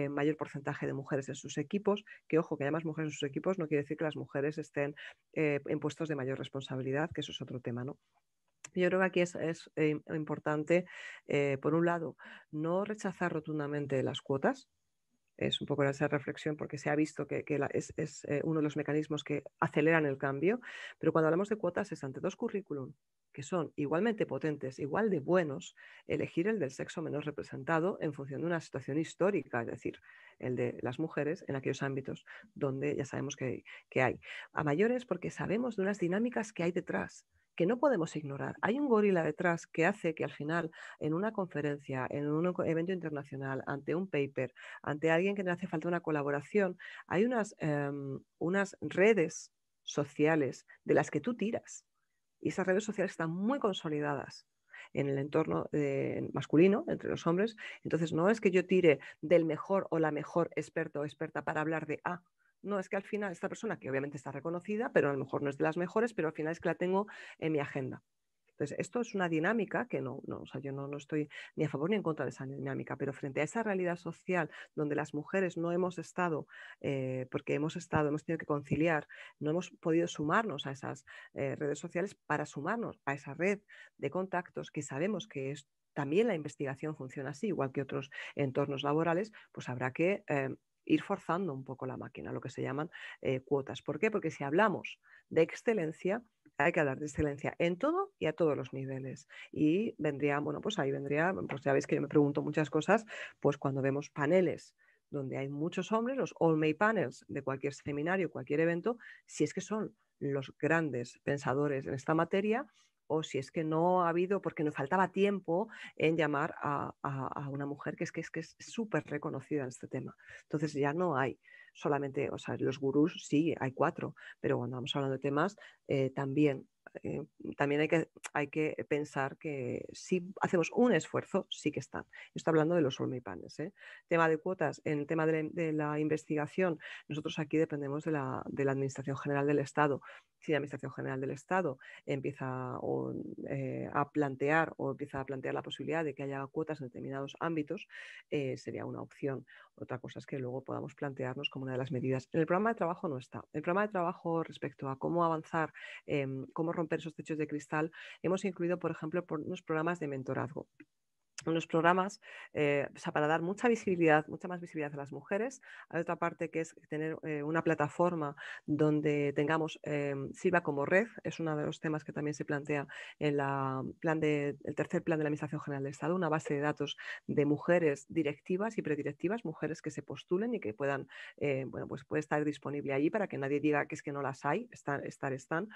mayor porcentaje de mujeres en sus equipos, que ojo, que hay más mujeres en sus equipos no decir que las mujeres estén eh, en puestos de mayor responsabilidad, que eso es otro tema, ¿no? Yo creo que aquí es, eh, importante, eh, por un lado, no rechazar rotundamente las cuotas, es un poco esa reflexión porque se ha visto que, es, uno de los mecanismos que aceleran el cambio, pero cuando hablamos de cuotas es ante dos currículum, que son igualmente potentes, igual de buenos, elegir el del sexo menos representado en función de una situación histórica, es decir, el de las mujeres en aquellos ámbitos donde ya sabemos que, que hay. A mayores porque sabemos de unas dinámicas que hay detrás que no podemos ignorar. Hay un gorila detrás que hace que al final, en una conferencia, en un evento internacional, ante un paper, ante alguien que le hace falta una colaboración, hay unas em, redes sociales de las que tú tiras y esas redes sociales están muy consolidadas en el entorno eh, masculino, entre los hombres. Entonces, no es que yo tire del mejor o la mejor experto o experta para hablar de A. Ah, no, es que al final esta persona, que obviamente está reconocida, pero a lo mejor no es de las mejores, pero al final es que la tengo en mi agenda. Entonces, pues, esto es una dinámica que no, no o sea, yo no, estoy ni a favor ni en contra de esa dinámica, pero frente a esa realidad social donde las mujeres no hemos estado, eh, porque hemos estado, hemos tenido que conciliar, no hemos podido sumarnos a esas eh, redes sociales para sumarnos a esa red de contactos que sabemos que también la investigación funciona así, igual que otros entornos laborales, pues habrá que eh, ir forzando un poco la máquina, lo que se llaman eh, cuotas. ¿Por qué? Porque si hablamos de excelencia, hay que hablar de excelencia en todo y a todos los niveles. Y vendría, bueno, pues ahí vendría, pues ya veis que yo me pregunto muchas cosas, pues cuando vemos paneles donde hay muchos hombres, los all May Panels de cualquier seminario, cualquier evento, si es que son los grandes pensadores en esta materia o si es que no ha habido, porque nos faltaba tiempo en llamar a, una mujer que es que es que es súper reconocida en este tema. Entonces ya no hay solamente, o sea, los gurús sí, hay cuatro, pero cuando vamos hablando de temas, eh, también eh, también hay que, hay que pensar que si hacemos un esfuerzo, sí que están. Estoy hablando de los olmipanes. ¿eh? Tema de cuotas, en el tema de la, investigación, nosotros aquí dependemos de la, Administración General del Estado. Si la Administración General del Estado empieza eh, a plantear o empieza a plantear la posibilidad de que haya cuotas en determinados ámbitos, sería una opción. Otra cosa es que luego podamos plantearnos como una de las medidas. En el programa de trabajo no está. El programa de trabajo respecto a cómo avanzar, em, cómo romper esos techos de cristal, hemos incluido, por ejemplo, por unos programas de mentorazgo unos programas eh, para dar mucha visibilidad, mucha más visibilidad a las mujeres. Hay otra parte que es tener eh, una plataforma donde tengamos, eh, em, sirva como red, es uno de los temas que también se plantea en la plan de, el tercer plan de la Administración General del Estado, una base de datos de mujeres directivas y predirectivas, mujeres que se postulen y que puedan, eh, bueno, pues puede estar disponible allí para que nadie diga que es que no las hay, están, estar, están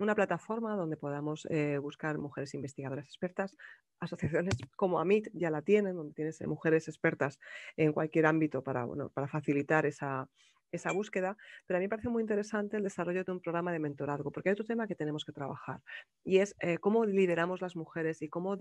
una plataforma donde podamos eh, buscar mujeres investigadoras expertas. Asociaciones como AMIT ya la tienen, donde tienes eh, mujeres expertas en cualquier ámbito para, bueno, para facilitar esa, esa búsqueda, pero a mí me parece muy interesante el desarrollo de un programa de mentorazgo, porque hay otro tema que tenemos que trabajar y es eh, cómo lideramos las mujeres y cómo,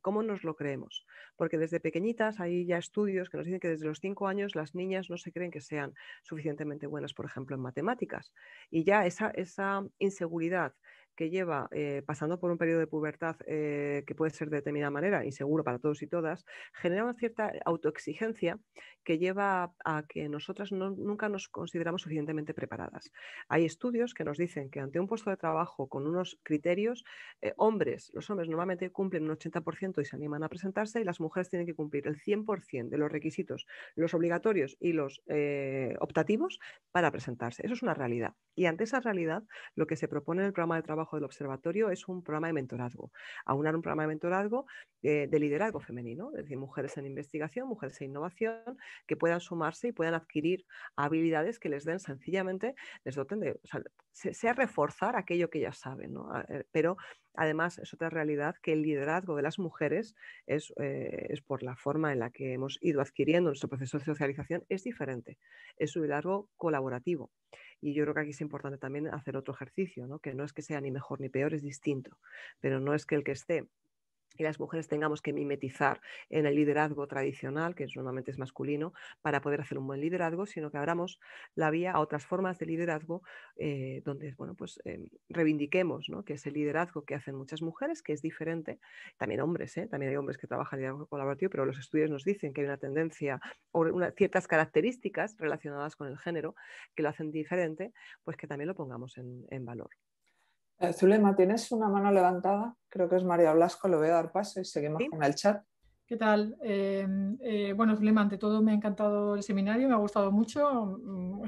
cómo nos lo creemos, porque desde pequeñitas hay ya estudios que nos dicen que desde los cinco años las niñas no se creen que sean suficientemente buenas, por ejemplo, en matemáticas, y ya esa, esa inseguridad que lleva eh, pasando por un periodo de pubertad eh, que puede ser de determinada manera, inseguro para todos y todas, genera una cierta eh, autoexigencia que lleva a que nosotras nunca nos consideramos suficientemente preparadas. Hay estudios que nos dicen que ante un puesto de trabajo con unos criterios, hombres, los hombres normalmente cumplen un 80% y se animan a presentarse y las mujeres tienen que cumplir el 100% de los requisitos, los obligatorios y los optativos para presentarse. Eso es una realidad. Y ante esa realidad, lo que se propone en el programa de trabajo del observatorio es un programa de mentorazgo, aunar un programa de mentorazgo eh, de liderazgo femenino, es decir, mujeres en investigación, mujeres en innovación, que puedan sumarse y puedan adquirir habilidades que les den sencillamente, les doten de, sea, reforzar aquello que ya saben, ah, eh, pero además es otra realidad que el liderazgo de las mujeres es, eh, es por la forma en la que hemos ido adquiriendo nuestro proceso de socialización, es diferente, es un liderazgo colaborativo. Y yo creo que aquí es importante también hacer otro ejercicio, ¿no? que no es que sea ni mejor ni peor, es distinto, pero no es que el que esté y las mujeres tengamos que mimetizar en el liderazgo tradicional, que normalmente es masculino, para poder hacer un buen liderazgo, sino que abramos la vía a otras formas de liderazgo eh, donde bueno, pues, em, reivindiquemos ¿no? que ese liderazgo que hacen muchas mujeres, que es diferente, también hombres, ¿eh? también hay hombres que trabajan en liderazgo colaborativo, pero los estudios nos dicen que hay una tendencia o ciertas características relacionadas con el género que lo hacen diferente, pues que también lo pongamos en valor. Eh, Zulema, ¿tienes una mano levantada? Creo que es María Blasco, lo voy a dar paso y seguimos con el chat. ¿Qué tal? Em, eh, bueno, Zulema, ante todo me ha encantado el seminario, me ha gustado mucho. Mm,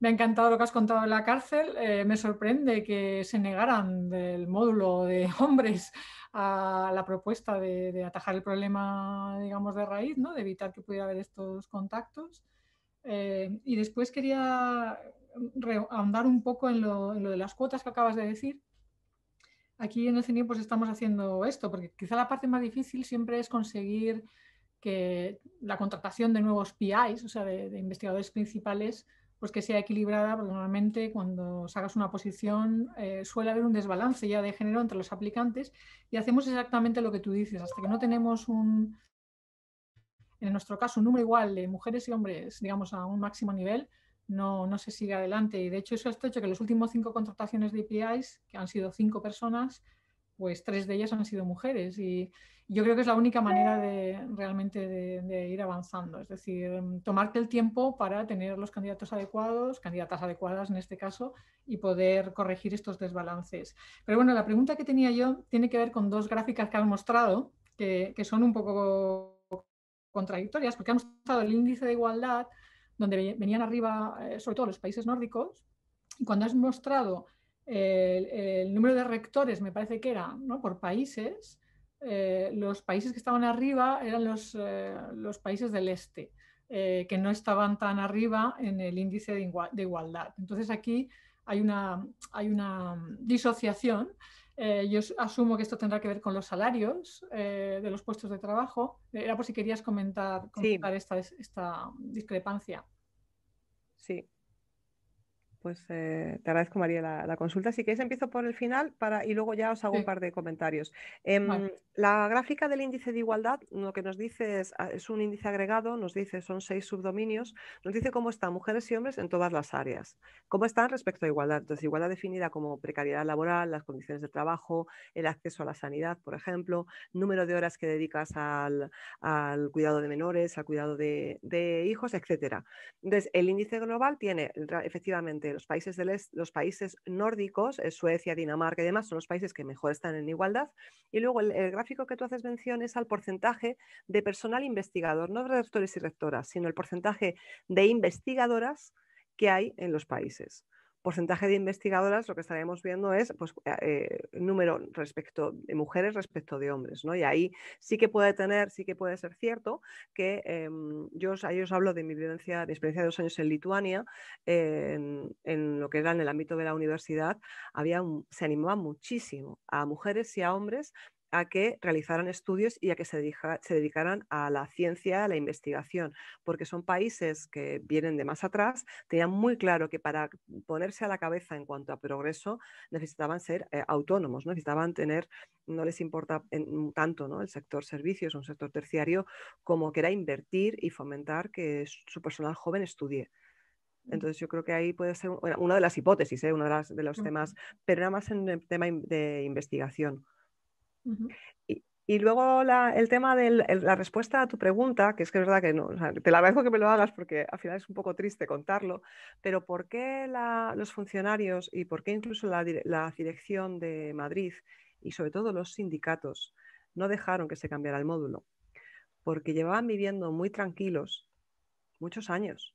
me ha encantado lo que has contado en la cárcel. Eh, me sorprende que se negaran del módulo de hombres a la propuesta de, atajar el problema, digamos, de raíz, ¿no? de evitar que pudiera haber estos contactos. y después quería ahondar un poco en lo de las cuotas que acabas de decir aquí en el CENI pues, estamos haciendo esto, porque quizá la parte más difícil siempre es conseguir que la contratación de nuevos PIs, o sea, de, investigadores principales, pues que sea equilibrada, porque normalmente cuando sacas una posición eh, suele haber un desbalance ya de género entre los aplicantes y hacemos exactamente lo que tú dices, hasta que no tenemos un, en nuestro caso, un número igual de mujeres y hombres, digamos, a un máximo nivel, no, se sigue adelante. Y de hecho eso ha hecho que los últimos cinco contrataciones de APIs, que han sido cinco personas, pues tres de ellas han sido mujeres. Y yo creo que es la única manera de realmente de, ir avanzando. Es decir, em, tomarte el tiempo para tener los candidatos adecuados, candidatas adecuadas en este caso, y poder corregir estos desbalances. Pero bueno, la pregunta que tenía yo tiene que ver con dos gráficas que han mostrado, que, que son un poco contradictorias, porque han mostrado el índice de igualdad donde venían arriba, eh, sobre todo los países nórdicos, y cuando has mostrado eh, el, número de rectores, me parece que era por países, eh, los países que estaban arriba eran los, países del este, que no estaban tan arriba en el índice de, igualdad. Entonces aquí hay una, hay una disociación. yo asumo que esto tendrá que ver con los salarios de los puestos de trabajo. Era por si querías comentar, esta, esta discrepancia. Sí pues eh, te agradezco, María, la, consulta. Si queréis, empiezo por el final para, y luego ya os hago un par de comentarios. Em, la gráfica del índice de igualdad, lo que nos dice es, ah, es un índice agregado, nos dice son seis subdominios, nos dice cómo están mujeres y hombres en todas las áreas, cómo están respecto a igualdad. Entonces, igualdad definida como precariedad laboral, las condiciones de trabajo, el acceso a la sanidad, por ejemplo, número de horas que dedicas al, cuidado de menores, al cuidado de, de hijos, etcétera. Entonces, el índice global tiene efectivamente los, países del los países nórdicos, eh, Suecia, Dinamarca y demás, son los países que mejor están en igualdad. Y luego el, gráfico que tú haces mención es al porcentaje de personal investigador, no de rectores y rectoras, sino el porcentaje de investigadoras que hay en los países porcentaje de investigadoras, lo que estaríamos viendo es pues, eh, número respecto de mujeres respecto de hombres, ¿no? Y ahí sí que puede tener, sí que puede ser cierto que em, yo os hablo de mi vivencia, experiencia de dos años en Lituania, en, lo que era en el ámbito de la universidad, había se animaba muchísimo a mujeres y a hombres a que realizaran estudios y a que se, dedicaran a la ciencia, a la investigación, porque son países que vienen de más atrás, tenían muy claro que para ponerse a la cabeza en cuanto a progreso necesitaban ser eh, autónomos, necesitaban tener, no les importa tanto ¿no? el sector servicios, un sector terciario, como que era invertir y fomentar que su personal joven estudie. Mm. Entonces yo creo que ahí puede ser una de las hipótesis, ¿eh? uno de, de los temas, pero nada más en el tema de investigación y, luego el tema de la respuesta a tu pregunta, que es que es verdad que no, te la agradezco que me lo hagas porque al final es un poco triste contarlo, pero ¿por qué los funcionarios y por qué incluso la, dirección de Madrid y sobre todo los sindicatos no dejaron que se cambiara el módulo? Porque llevaban viviendo muy tranquilos muchos años.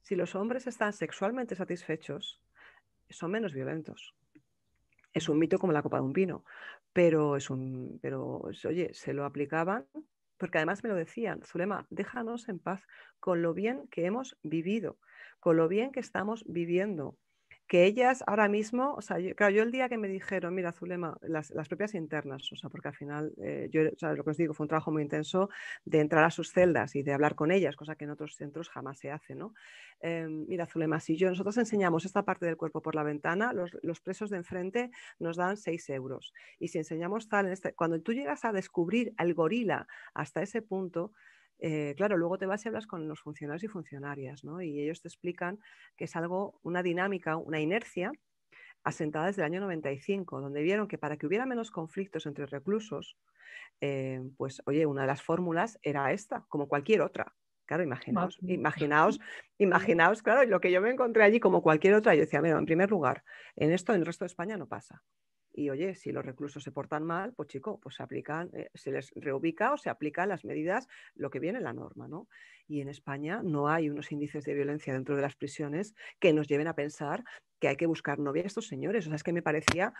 Si los hombres están sexualmente satisfechos, son menos violentos es un mito como la copa de un vino, pero es un, pero oye, se lo aplicaban, porque además me lo decían, Zulema, déjanos en paz con lo bien que hemos vivido, con lo bien que estamos viviendo, que ellas ahora mismo, o sea, yo, yo el día que me dijeron, mira, Zulema, las, propias internas, o sea, porque al final, eh, yo, lo que os digo, fue un trabajo muy intenso de entrar a sus celdas y de hablar con ellas, cosa que en otros centros jamás se hace, ¿no? Em, mira, Zulema, si yo, nosotros enseñamos esta parte del cuerpo por la ventana, los, presos de enfrente nos dan 6 euros. Y si enseñamos tal, este, cuando tú llegas a descubrir al gorila hasta ese punto, eh, claro, luego te vas y hablas con los funcionarios y funcionarias, ¿no? Y ellos te explican que es algo, una dinámica, una inercia asentada desde el año 95, donde vieron que para que hubiera menos conflictos entre reclusos, eh, pues oye, una de las fórmulas era esta, como cualquier otra. Claro, imaginaos, imaginaos, imaginaos, claro, lo que yo me encontré allí como cualquier otra, yo decía, mira, en primer lugar, en esto en el resto de España no pasa. Y oye, si los reclusos se portan mal, pues chico, pues se aplican, eh, se les reubica o se aplican las medidas, lo que viene la norma, ¿no? Y en España no hay unos índices de violencia dentro de las prisiones que nos lleven a pensar que hay que buscar novia a estos señores. O sea, es que me parecía.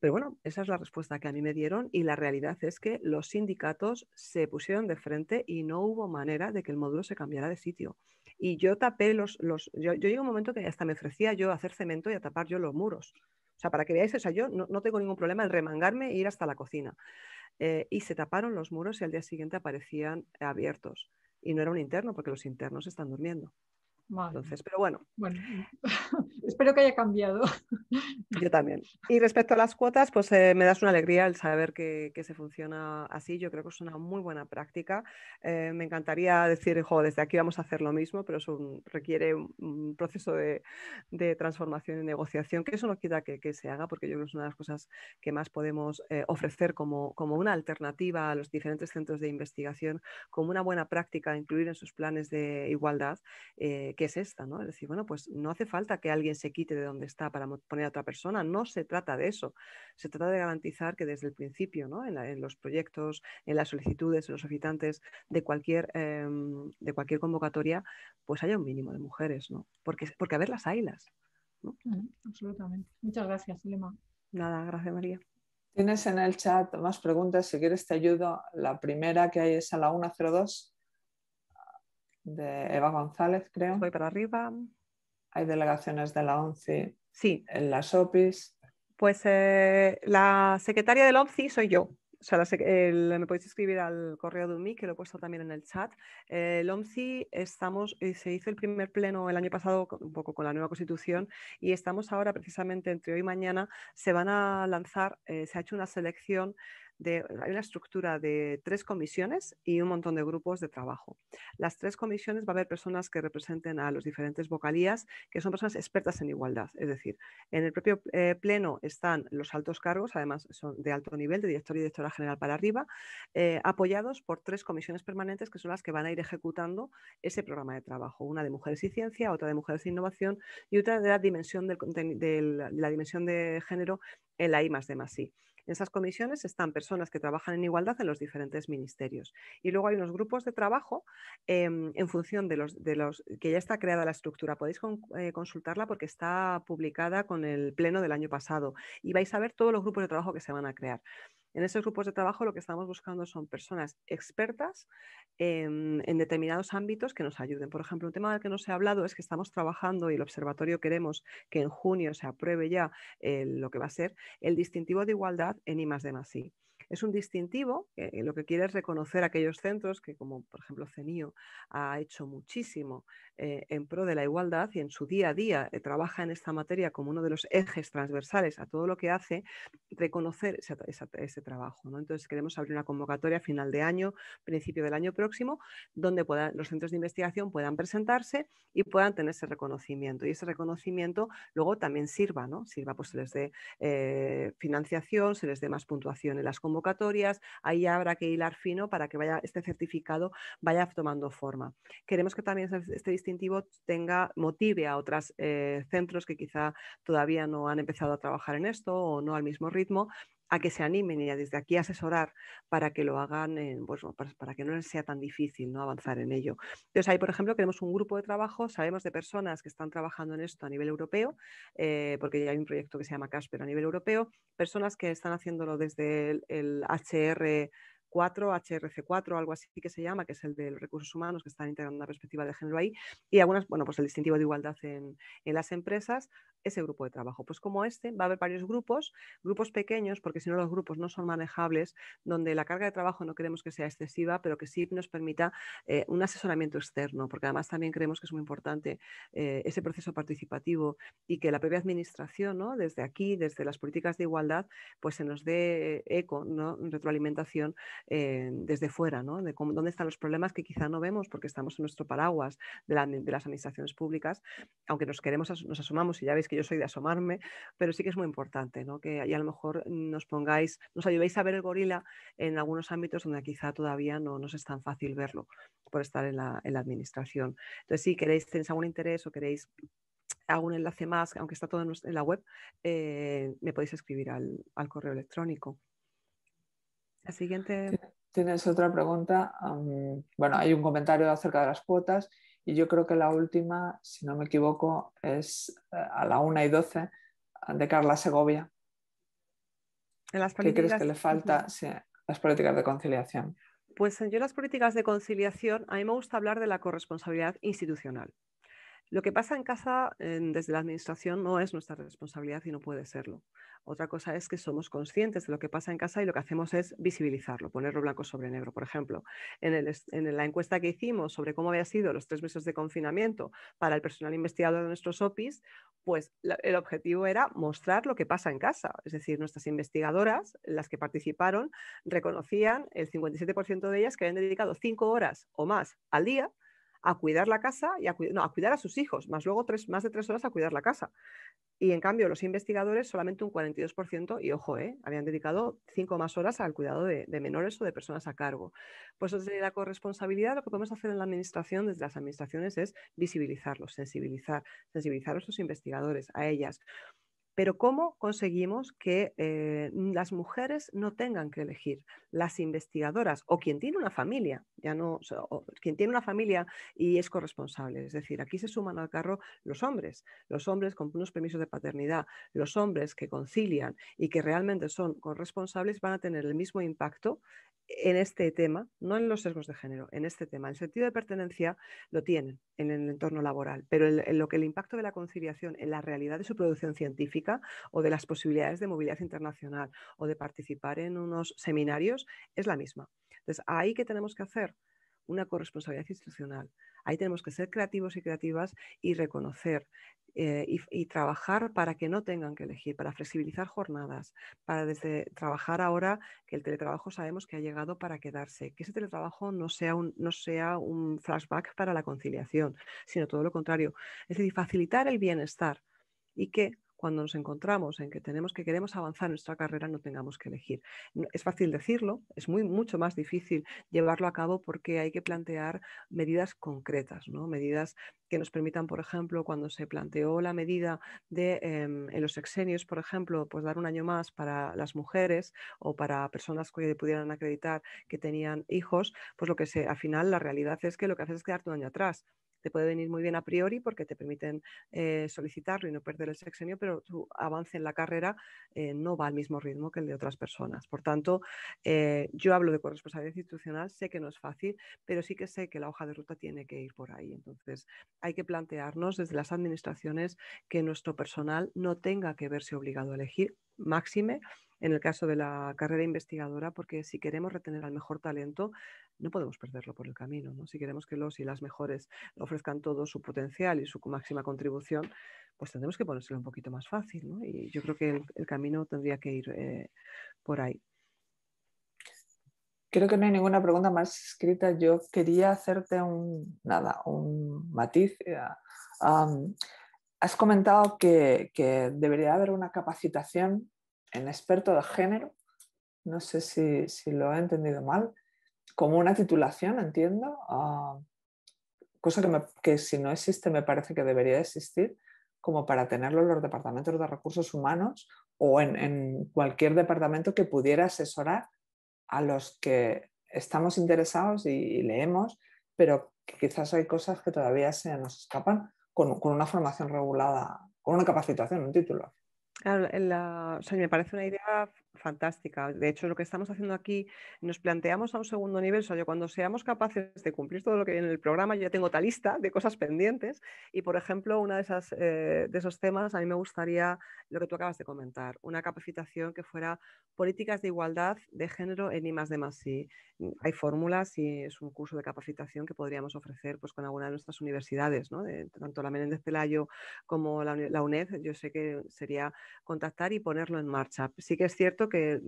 Pero bueno, esa es la respuesta que a mí me dieron y la realidad es que los sindicatos se pusieron de frente y no hubo manera de que el módulo se cambiara de sitio. Y yo tapé los... los yo, yo llegué a un momento que hasta me ofrecía yo hacer cemento y a tapar yo los muros o sea, para que veáis, o yo no, tengo ningún problema en remangarme e ir hasta la cocina. Eh, y se taparon los muros y al día siguiente aparecían abiertos. Y no era un interno, porque los internos están durmiendo. Entonces, pero bueno. espero que haya cambiado. Yo también. Y respecto a las cuotas, pues eh, me das una alegría el saber que, se funciona así. Yo creo que es una muy buena práctica. Eh, me encantaría decir, desde aquí vamos a hacer lo mismo, pero eso requiere un, proceso de, transformación y negociación, que eso no quita que, se haga, porque yo creo que es una de las cosas que más podemos eh, ofrecer como, una alternativa a los diferentes centros de investigación, como una buena práctica, incluir en sus planes de igualdad qué es esta, ¿no? Es decir, bueno, pues no hace falta que alguien se quite de donde está para poner a otra persona, no se trata de eso, se trata de garantizar que desde el principio, ¿no? En, los proyectos, en las solicitudes, en los solicitantes de cualquier, em, de cualquier convocatoria, pues haya un mínimo de mujeres, ¿no? Porque, porque a ver las ailas. absolutamente. Muchas gracias, Lema. Nada, gracias, María. Tienes en el chat más preguntas, si quieres te ayudo. La primera que hay es a la 102 de Eva González, creo. Voy para arriba. Hay delegaciones de la ONCI sí. en las OPIs. Pues eh, la secretaria del ONCI soy yo. O sea, me podéis escribir al correo de UMI, que lo he puesto también en el chat. Eh, el estamos, eh, se hizo el primer pleno el año pasado, un poco con la nueva constitución, y estamos ahora, precisamente entre hoy y mañana, se van a lanzar, se ha hecho una selección hay una estructura de tres comisiones y un montón de grupos de trabajo. Las tres comisiones va a haber personas que representen a los diferentes vocalías, que son personas expertas en igualdad. Es decir, en el propio eh, pleno están los altos cargos, además son de alto nivel, de director y directora general para arriba, eh, apoyados por tres comisiones permanentes que son las que van a ir ejecutando ese programa de trabajo. Una de mujeres y ciencia, otra de mujeres e innovación y otra de la dimensión del, de la dimensión de género en la I en esas comisiones están personas que trabajan en igualdad en los diferentes ministerios. Y luego hay unos grupos de trabajo em, en función de los, que ya está creada la estructura. Podéis eh, consultarla porque está publicada con el pleno del año pasado y vais a ver todos los grupos de trabajo que se van a crear. En esos grupos de trabajo lo que estamos buscando son personas expertas em, en, determinados ámbitos que nos ayuden. Por ejemplo, un tema del que no se ha hablado es que estamos trabajando y el observatorio queremos que en junio se apruebe ya eh, lo que va a ser el distintivo de igualdad en I de es un distintivo eh, lo que quiere es reconocer aquellos centros que, como por ejemplo CENIO, ha hecho muchísimo eh, en pro de la igualdad y en su día a día eh, trabaja en esta materia como uno de los ejes transversales a todo lo que hace, reconocer ese, trabajo. Entonces queremos abrir una convocatoria a final de año, principio del año próximo, donde los centros de investigación puedan presentarse y puedan tener ese reconocimiento. Y ese reconocimiento luego también sirva, ¿no? Sirva, pues se les dé financiación, se les dé más puntuación en las convocatorias ahí habrá que hilar fino para que vaya, este certificado vaya tomando forma. Queremos que también este distintivo tenga, motive a otros eh, centros que quizá todavía no han empezado a trabajar en esto o no al mismo ritmo a que se animen y a desde aquí asesorar para que lo hagan, en, pues, para, que no les sea tan difícil ¿no? avanzar en ello. Entonces, ahí, por ejemplo, queremos un grupo de trabajo, sabemos de personas que están trabajando en esto a nivel europeo, eh, porque ya hay un proyecto que se llama Casper a nivel europeo, personas que están haciéndolo desde el, el HR HRC4, algo así que se llama, que es el de los recursos humanos, que están integrando una perspectiva de género ahí, y algunas, bueno, pues el distintivo de igualdad en, las empresas, ese grupo de trabajo. Pues como este, va a haber varios grupos, grupos pequeños, porque si no los grupos no son manejables, donde la carga de trabajo no queremos que sea excesiva, pero que sí nos permita eh, un asesoramiento externo, porque además también creemos que es muy importante eh, ese proceso participativo y que la propia administración, ¿no? desde aquí, desde las políticas de igualdad, pues se nos dé eco, ¿no? retroalimentación eh, desde fuera, ¿no? de dónde están los problemas que quizá no vemos porque estamos en nuestro paraguas de, las administraciones públicas, aunque nos queremos, nos asomamos y ya veis que yo soy de asomarme, pero sí que es muy importante ¿no? que ahí a lo mejor nos pongáis, nos ayudéis a ver el gorila en algunos ámbitos donde quizá todavía no nos es tan fácil verlo por estar en la, administración. Entonces, si queréis, tenéis algún interés o queréis algún enlace más, aunque está todo en la web, eh, me podéis escribir al correo electrónico. La siguiente. Tienes otra pregunta. bueno, hay un comentario acerca de las cuotas y yo creo que la última, si no me equivoco, es eh, a la 1 y 12 ah, de Carla Segovia. ¿En las ¿Qué crees que le falta las políticas de conciliación? Pues eh, yo las políticas de conciliación, a mí me gusta hablar de la corresponsabilidad institucional. Lo que pasa en casa desde la administración no es nuestra responsabilidad y no puede serlo. Otra cosa es que somos conscientes de lo que pasa en casa y lo que hacemos es visibilizarlo, ponerlo blanco sobre negro. Por ejemplo, en, la encuesta que hicimos sobre cómo había sido los tres meses de confinamiento para el personal investigador de nuestros OPIs, pues el objetivo era mostrar lo que pasa en casa. Es decir, nuestras investigadoras, las que participaron, reconocían el 57% de ellas que habían dedicado cinco horas o más al día a cuidar la casa y a, no, a cuidar a sus hijos, más luego tres, más de tres horas a cuidar la casa. Y en cambio, los investigadores solamente un 42%, y ojo, ¿eh? habían dedicado cinco más horas al cuidado de, menores o de personas a cargo. Pues desde la corresponsabilidad, lo que podemos hacer en la administración, desde las administraciones, es visibilizarlos, sensibilizar, sensibilizar a nuestros investigadores, a ellas. Pero ¿cómo conseguimos que eh, las mujeres no tengan que elegir? Las investigadoras o quien tiene una familia, ya no, o quien tiene una familia y es corresponsable. Es decir, aquí se suman al carro los hombres, los hombres con unos permisos de paternidad, los hombres que concilian y que realmente son corresponsables van a tener el mismo impacto en este tema, no en los sesgos de género, en este tema. El sentido de pertenencia lo tienen en el entorno laboral, pero en, lo que el impacto de la conciliación en la realidad de su producción científica o de las posibilidades de movilidad internacional o de participar en unos seminarios es la misma. Entonces, ahí que tenemos que hacer una corresponsabilidad institucional, Ahí tenemos que ser creativos y creativas y reconocer eh, y, trabajar para que no tengan que elegir, para flexibilizar jornadas, para desde trabajar ahora que el teletrabajo sabemos que ha llegado para quedarse, que ese teletrabajo no sea un, no sea un flashback para la conciliación, sino todo lo contrario, es decir, facilitar el bienestar y que cuando nos encontramos en que tenemos que queremos avanzar en nuestra carrera no tengamos que elegir. Es fácil decirlo, es muy, mucho más difícil llevarlo a cabo porque hay que plantear medidas concretas, ¿no? medidas que nos permitan, por ejemplo, cuando se planteó la medida de em, en los exenios, por ejemplo, pues dar un año más para las mujeres o para personas que pudieran acreditar que tenían hijos, pues lo que se, al final la realidad es que lo que haces es quedarte un año atrás te puede venir muy bien a priori porque te permiten eh, solicitarlo y no perder el sexenio, pero tu avance en la carrera eh, no va al mismo ritmo que el de otras personas. Por tanto, eh, yo hablo de corresponsabilidad institucional, sé que no es fácil, pero sí que sé que la hoja de ruta tiene que ir por ahí. Entonces, hay que plantearnos desde las administraciones que nuestro personal no tenga que verse obligado a elegir máxime en el caso de la carrera investigadora, porque si queremos retener al mejor talento, no podemos perderlo por el camino. ¿no? Si queremos que los y las mejores ofrezcan todo su potencial y su máxima contribución, pues tendremos que ponérselo un poquito más fácil. Y yo creo que el, camino tendría que ir eh, por ahí. Creo que no hay ninguna pregunta más escrita. Yo quería hacerte un, nada, un matiz. Eh, has comentado que, que debería haber una capacitación en experto de género no sé si, si, lo he entendido mal, como una titulación, entiendo, ah, cosa que, si no existe me parece que debería existir, como para tenerlo en los departamentos de recursos humanos o en, cualquier departamento que pudiera asesorar a los que estamos interesados y, leemos, pero quizás hay cosas que todavía se nos escapan con, una formación regulada, con una capacitación, un título. me parece una idea fantástica. De hecho, lo que estamos haciendo aquí, nos planteamos a un segundo nivel, o sea, yo cuando seamos capaces de cumplir todo lo que viene en el programa, yo ya tengo tal lista de cosas pendientes y, por ejemplo, uno de, esas, eh, de esos temas, a mí me gustaría lo que tú acabas de comentar, una capacitación que fuera políticas de igualdad de género en I más más mm, Hay fórmulas y es un curso de capacitación que podríamos ofrecer pues, con alguna de nuestras universidades, tanto la Menéndez Pelayo como la, la UNED, yo sé que sería contactar y ponerlo en marcha. Sí que es cierto que que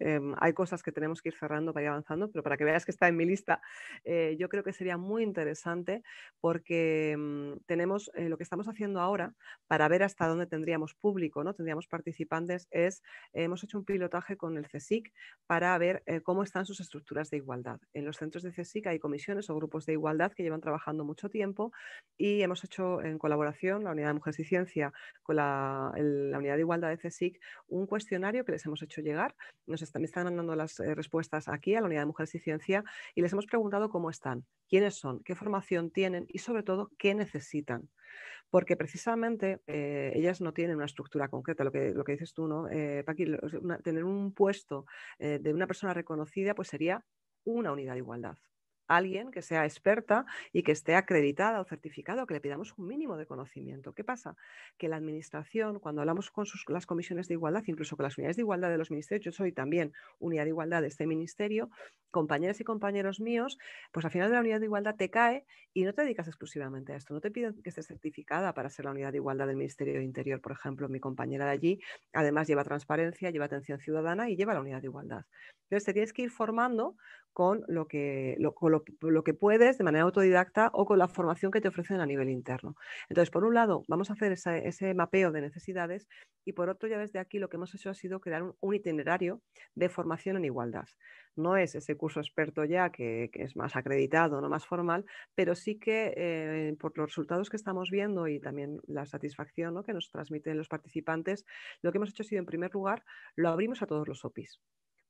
em, hay cosas que tenemos que ir cerrando para ir avanzando, pero para que veas que está en mi lista, eh, yo creo que sería muy interesante porque mm, tenemos eh, lo que estamos haciendo ahora para ver hasta dónde tendríamos público, ¿no? tendríamos participantes, es hemos hecho un pilotaje con el CSIC para ver eh, cómo están sus estructuras de igualdad. En los centros de CSIC hay comisiones o grupos de igualdad que llevan trabajando mucho tiempo y hemos hecho en colaboración la Unidad de Mujeres y Ciencia con la, la Unidad de Igualdad de CSIC un cuestionario que les hemos hecho llegar nos están están dando las eh, respuestas aquí a la Unidad de Mujeres y Ciencia y les hemos preguntado cómo están, quiénes son, qué formación tienen y sobre todo qué necesitan. Porque precisamente eh, ellas no tienen una estructura concreta, lo que, lo que dices tú, ¿no? Eh, tener un puesto eh, de una persona reconocida pues sería una unidad de igualdad alguien que sea experta y que esté acreditada o certificada, que le pidamos un mínimo de conocimiento. ¿Qué pasa? Que la Administración, cuando hablamos con las comisiones de igualdad, incluso con las unidades de igualdad de los ministerios, yo soy también unidad de igualdad de este ministerio, compañeras y compañeros míos, pues al final de la unidad de igualdad te cae y no te dedicas exclusivamente a esto. No te piden que estés certificada para ser la unidad de igualdad del Ministerio de Interior, por ejemplo. Mi compañera de allí, además, lleva transparencia, lleva atención ciudadana y lleva la unidad de igualdad. Entonces, te tienes que ir formando con lo que, que puedes de manera autodidacta o con la formación que te ofrecen a nivel interno. Entonces, por un lado, vamos a hacer ese mapeo de necesidades y por otro, ya desde aquí lo que hemos hecho ha sido crear un itinerario de formación en igualdad no es ese curso experto ya que, es más acreditado, no más formal, pero sí que eh, por los resultados que estamos viendo y también la satisfacción que nos transmiten los participantes, lo que hemos hecho ha sido en primer lugar, lo abrimos a todos los OPIs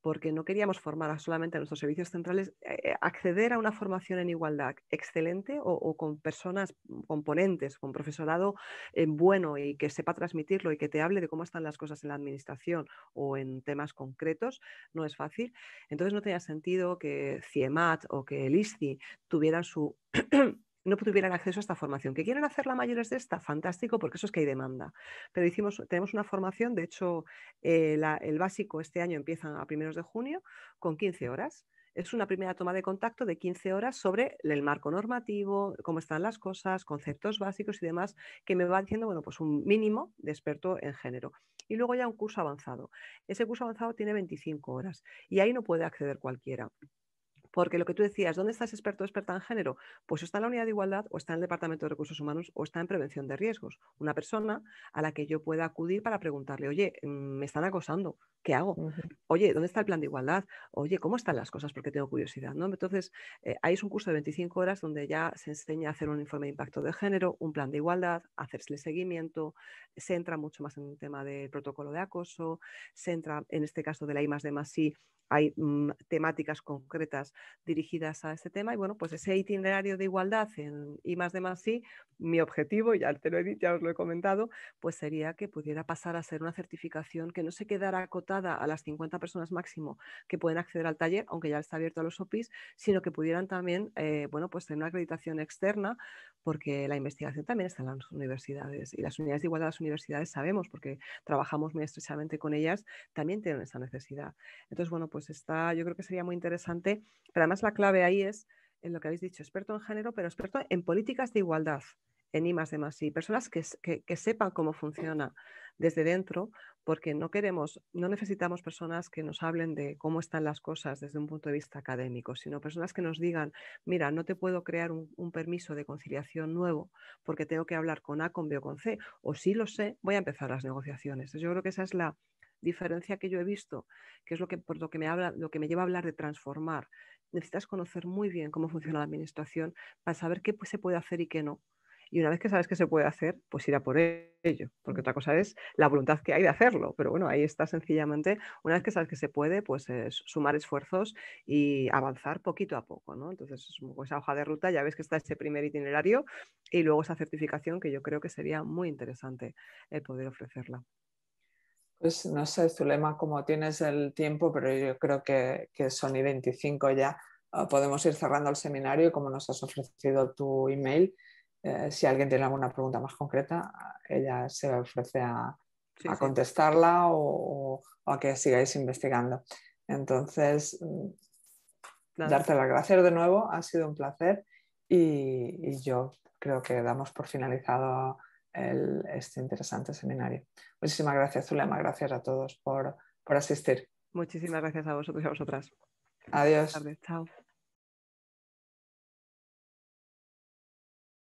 porque no queríamos formar solamente a nuestros servicios centrales, eh, eh, acceder a una formación en igualdad excelente o, con personas, componentes, con profesorado eh, bueno y que sepa transmitirlo y que te hable de cómo están las cosas en la administración o en temas concretos, no es fácil. Entonces no tenía sentido que CIEMAT o que el ISCI tuvieran su no tuvieran acceso a esta formación. ¿Que quieren la mayores de esta? Fantástico, porque eso es que hay demanda. Pero hicimos, tenemos una formación, de hecho, eh, el básico este año empieza a primeros de junio con 15 horas. Es una primera toma de contacto de 15 horas sobre el marco normativo, cómo están las cosas, conceptos básicos y demás, que me va diciendo, bueno, pues un mínimo de experto en género. Y luego ya un curso avanzado. Ese curso avanzado tiene 25 horas y ahí no puede acceder cualquiera. Porque lo que tú decías, ¿dónde estás experto o experta en género? Pues está en la unidad de igualdad o está en el Departamento de Recursos Humanos o está en prevención de riesgos. Una persona a la que yo pueda acudir para preguntarle, oye, mm, me están acosando, ¿qué hago? Oye, ¿dónde está el plan de igualdad? Oye, ¿cómo están las cosas? Porque tengo curiosidad, ¿no? Entonces, eh, ahí es un curso de 25 horas donde ya se enseña a hacer un informe de impacto de género, un plan de igualdad, hacerle seguimiento, se entra mucho más en el tema del protocolo de acoso, se entra en este caso de la I más de más hay mm, temáticas concretas dirigidas a ese tema. Y bueno, pues ese itinerario de igualdad en I más de más mi objetivo, ya, te lo ya os lo he comentado, pues sería que pudiera pasar a ser una certificación que no se quedara acotada a las 50 personas máximo que pueden acceder al taller, aunque ya está abierto a los OPIs, sino que pudieran también, eh, bueno, pues tener una acreditación externa, porque la investigación también está en las universidades y las unidades de igualdad de las universidades sabemos, porque trabajamos muy estrechamente con ellas, también tienen esa necesidad. Entonces, bueno, pues pues, está, yo creo que sería muy interesante. Pero además la clave ahí es, en lo que habéis dicho, experto en género, pero experto en políticas de igualdad, en I más de y personas que, sepan cómo funciona desde dentro, porque no queremos, no necesitamos personas que nos hablen de cómo están las cosas desde un punto de vista académico, sino personas que nos digan, mira, no te puedo crear un, permiso de conciliación nuevo porque tengo que hablar con A, con B o con C, o si lo sé, voy a empezar las negociaciones. yo creo que esa es la, diferencia que yo he visto, que es lo que, por lo que, me habla, lo que me lleva a hablar de transformar, necesitas conocer muy bien cómo funciona la administración para saber qué pues, se puede hacer y qué no. Y una vez que sabes que se puede hacer, pues ir a por ello, porque otra cosa es la voluntad que hay de hacerlo. Pero bueno, ahí está sencillamente, una vez que sabes que se puede, pues es sumar esfuerzos y avanzar poquito a poco, ¿no? Entonces, esa hoja de ruta, ya ves que está ese primer itinerario y luego esa certificación que yo creo que sería muy interesante el eh, poder ofrecerla. Pues, no sé, Zulema, cómo tienes el tiempo, pero yo creo que, son y 25 ya. Ah, podemos ir cerrando el seminario, como nos has ofrecido tu email. Eh, si alguien tiene alguna pregunta más concreta, ah, ella se ofrece a, contestarla o, a que sigáis investigando. Entonces, dártela mm, darte las gracias de nuevo, ha sido un placer y, y yo creo que damos por finalizado este interesante seminario. Muchísimas gracias, Zulema. Gracias a todos por, por asistir. Muchísimas gracias a vosotros y a vosotras. Adiós. Chao.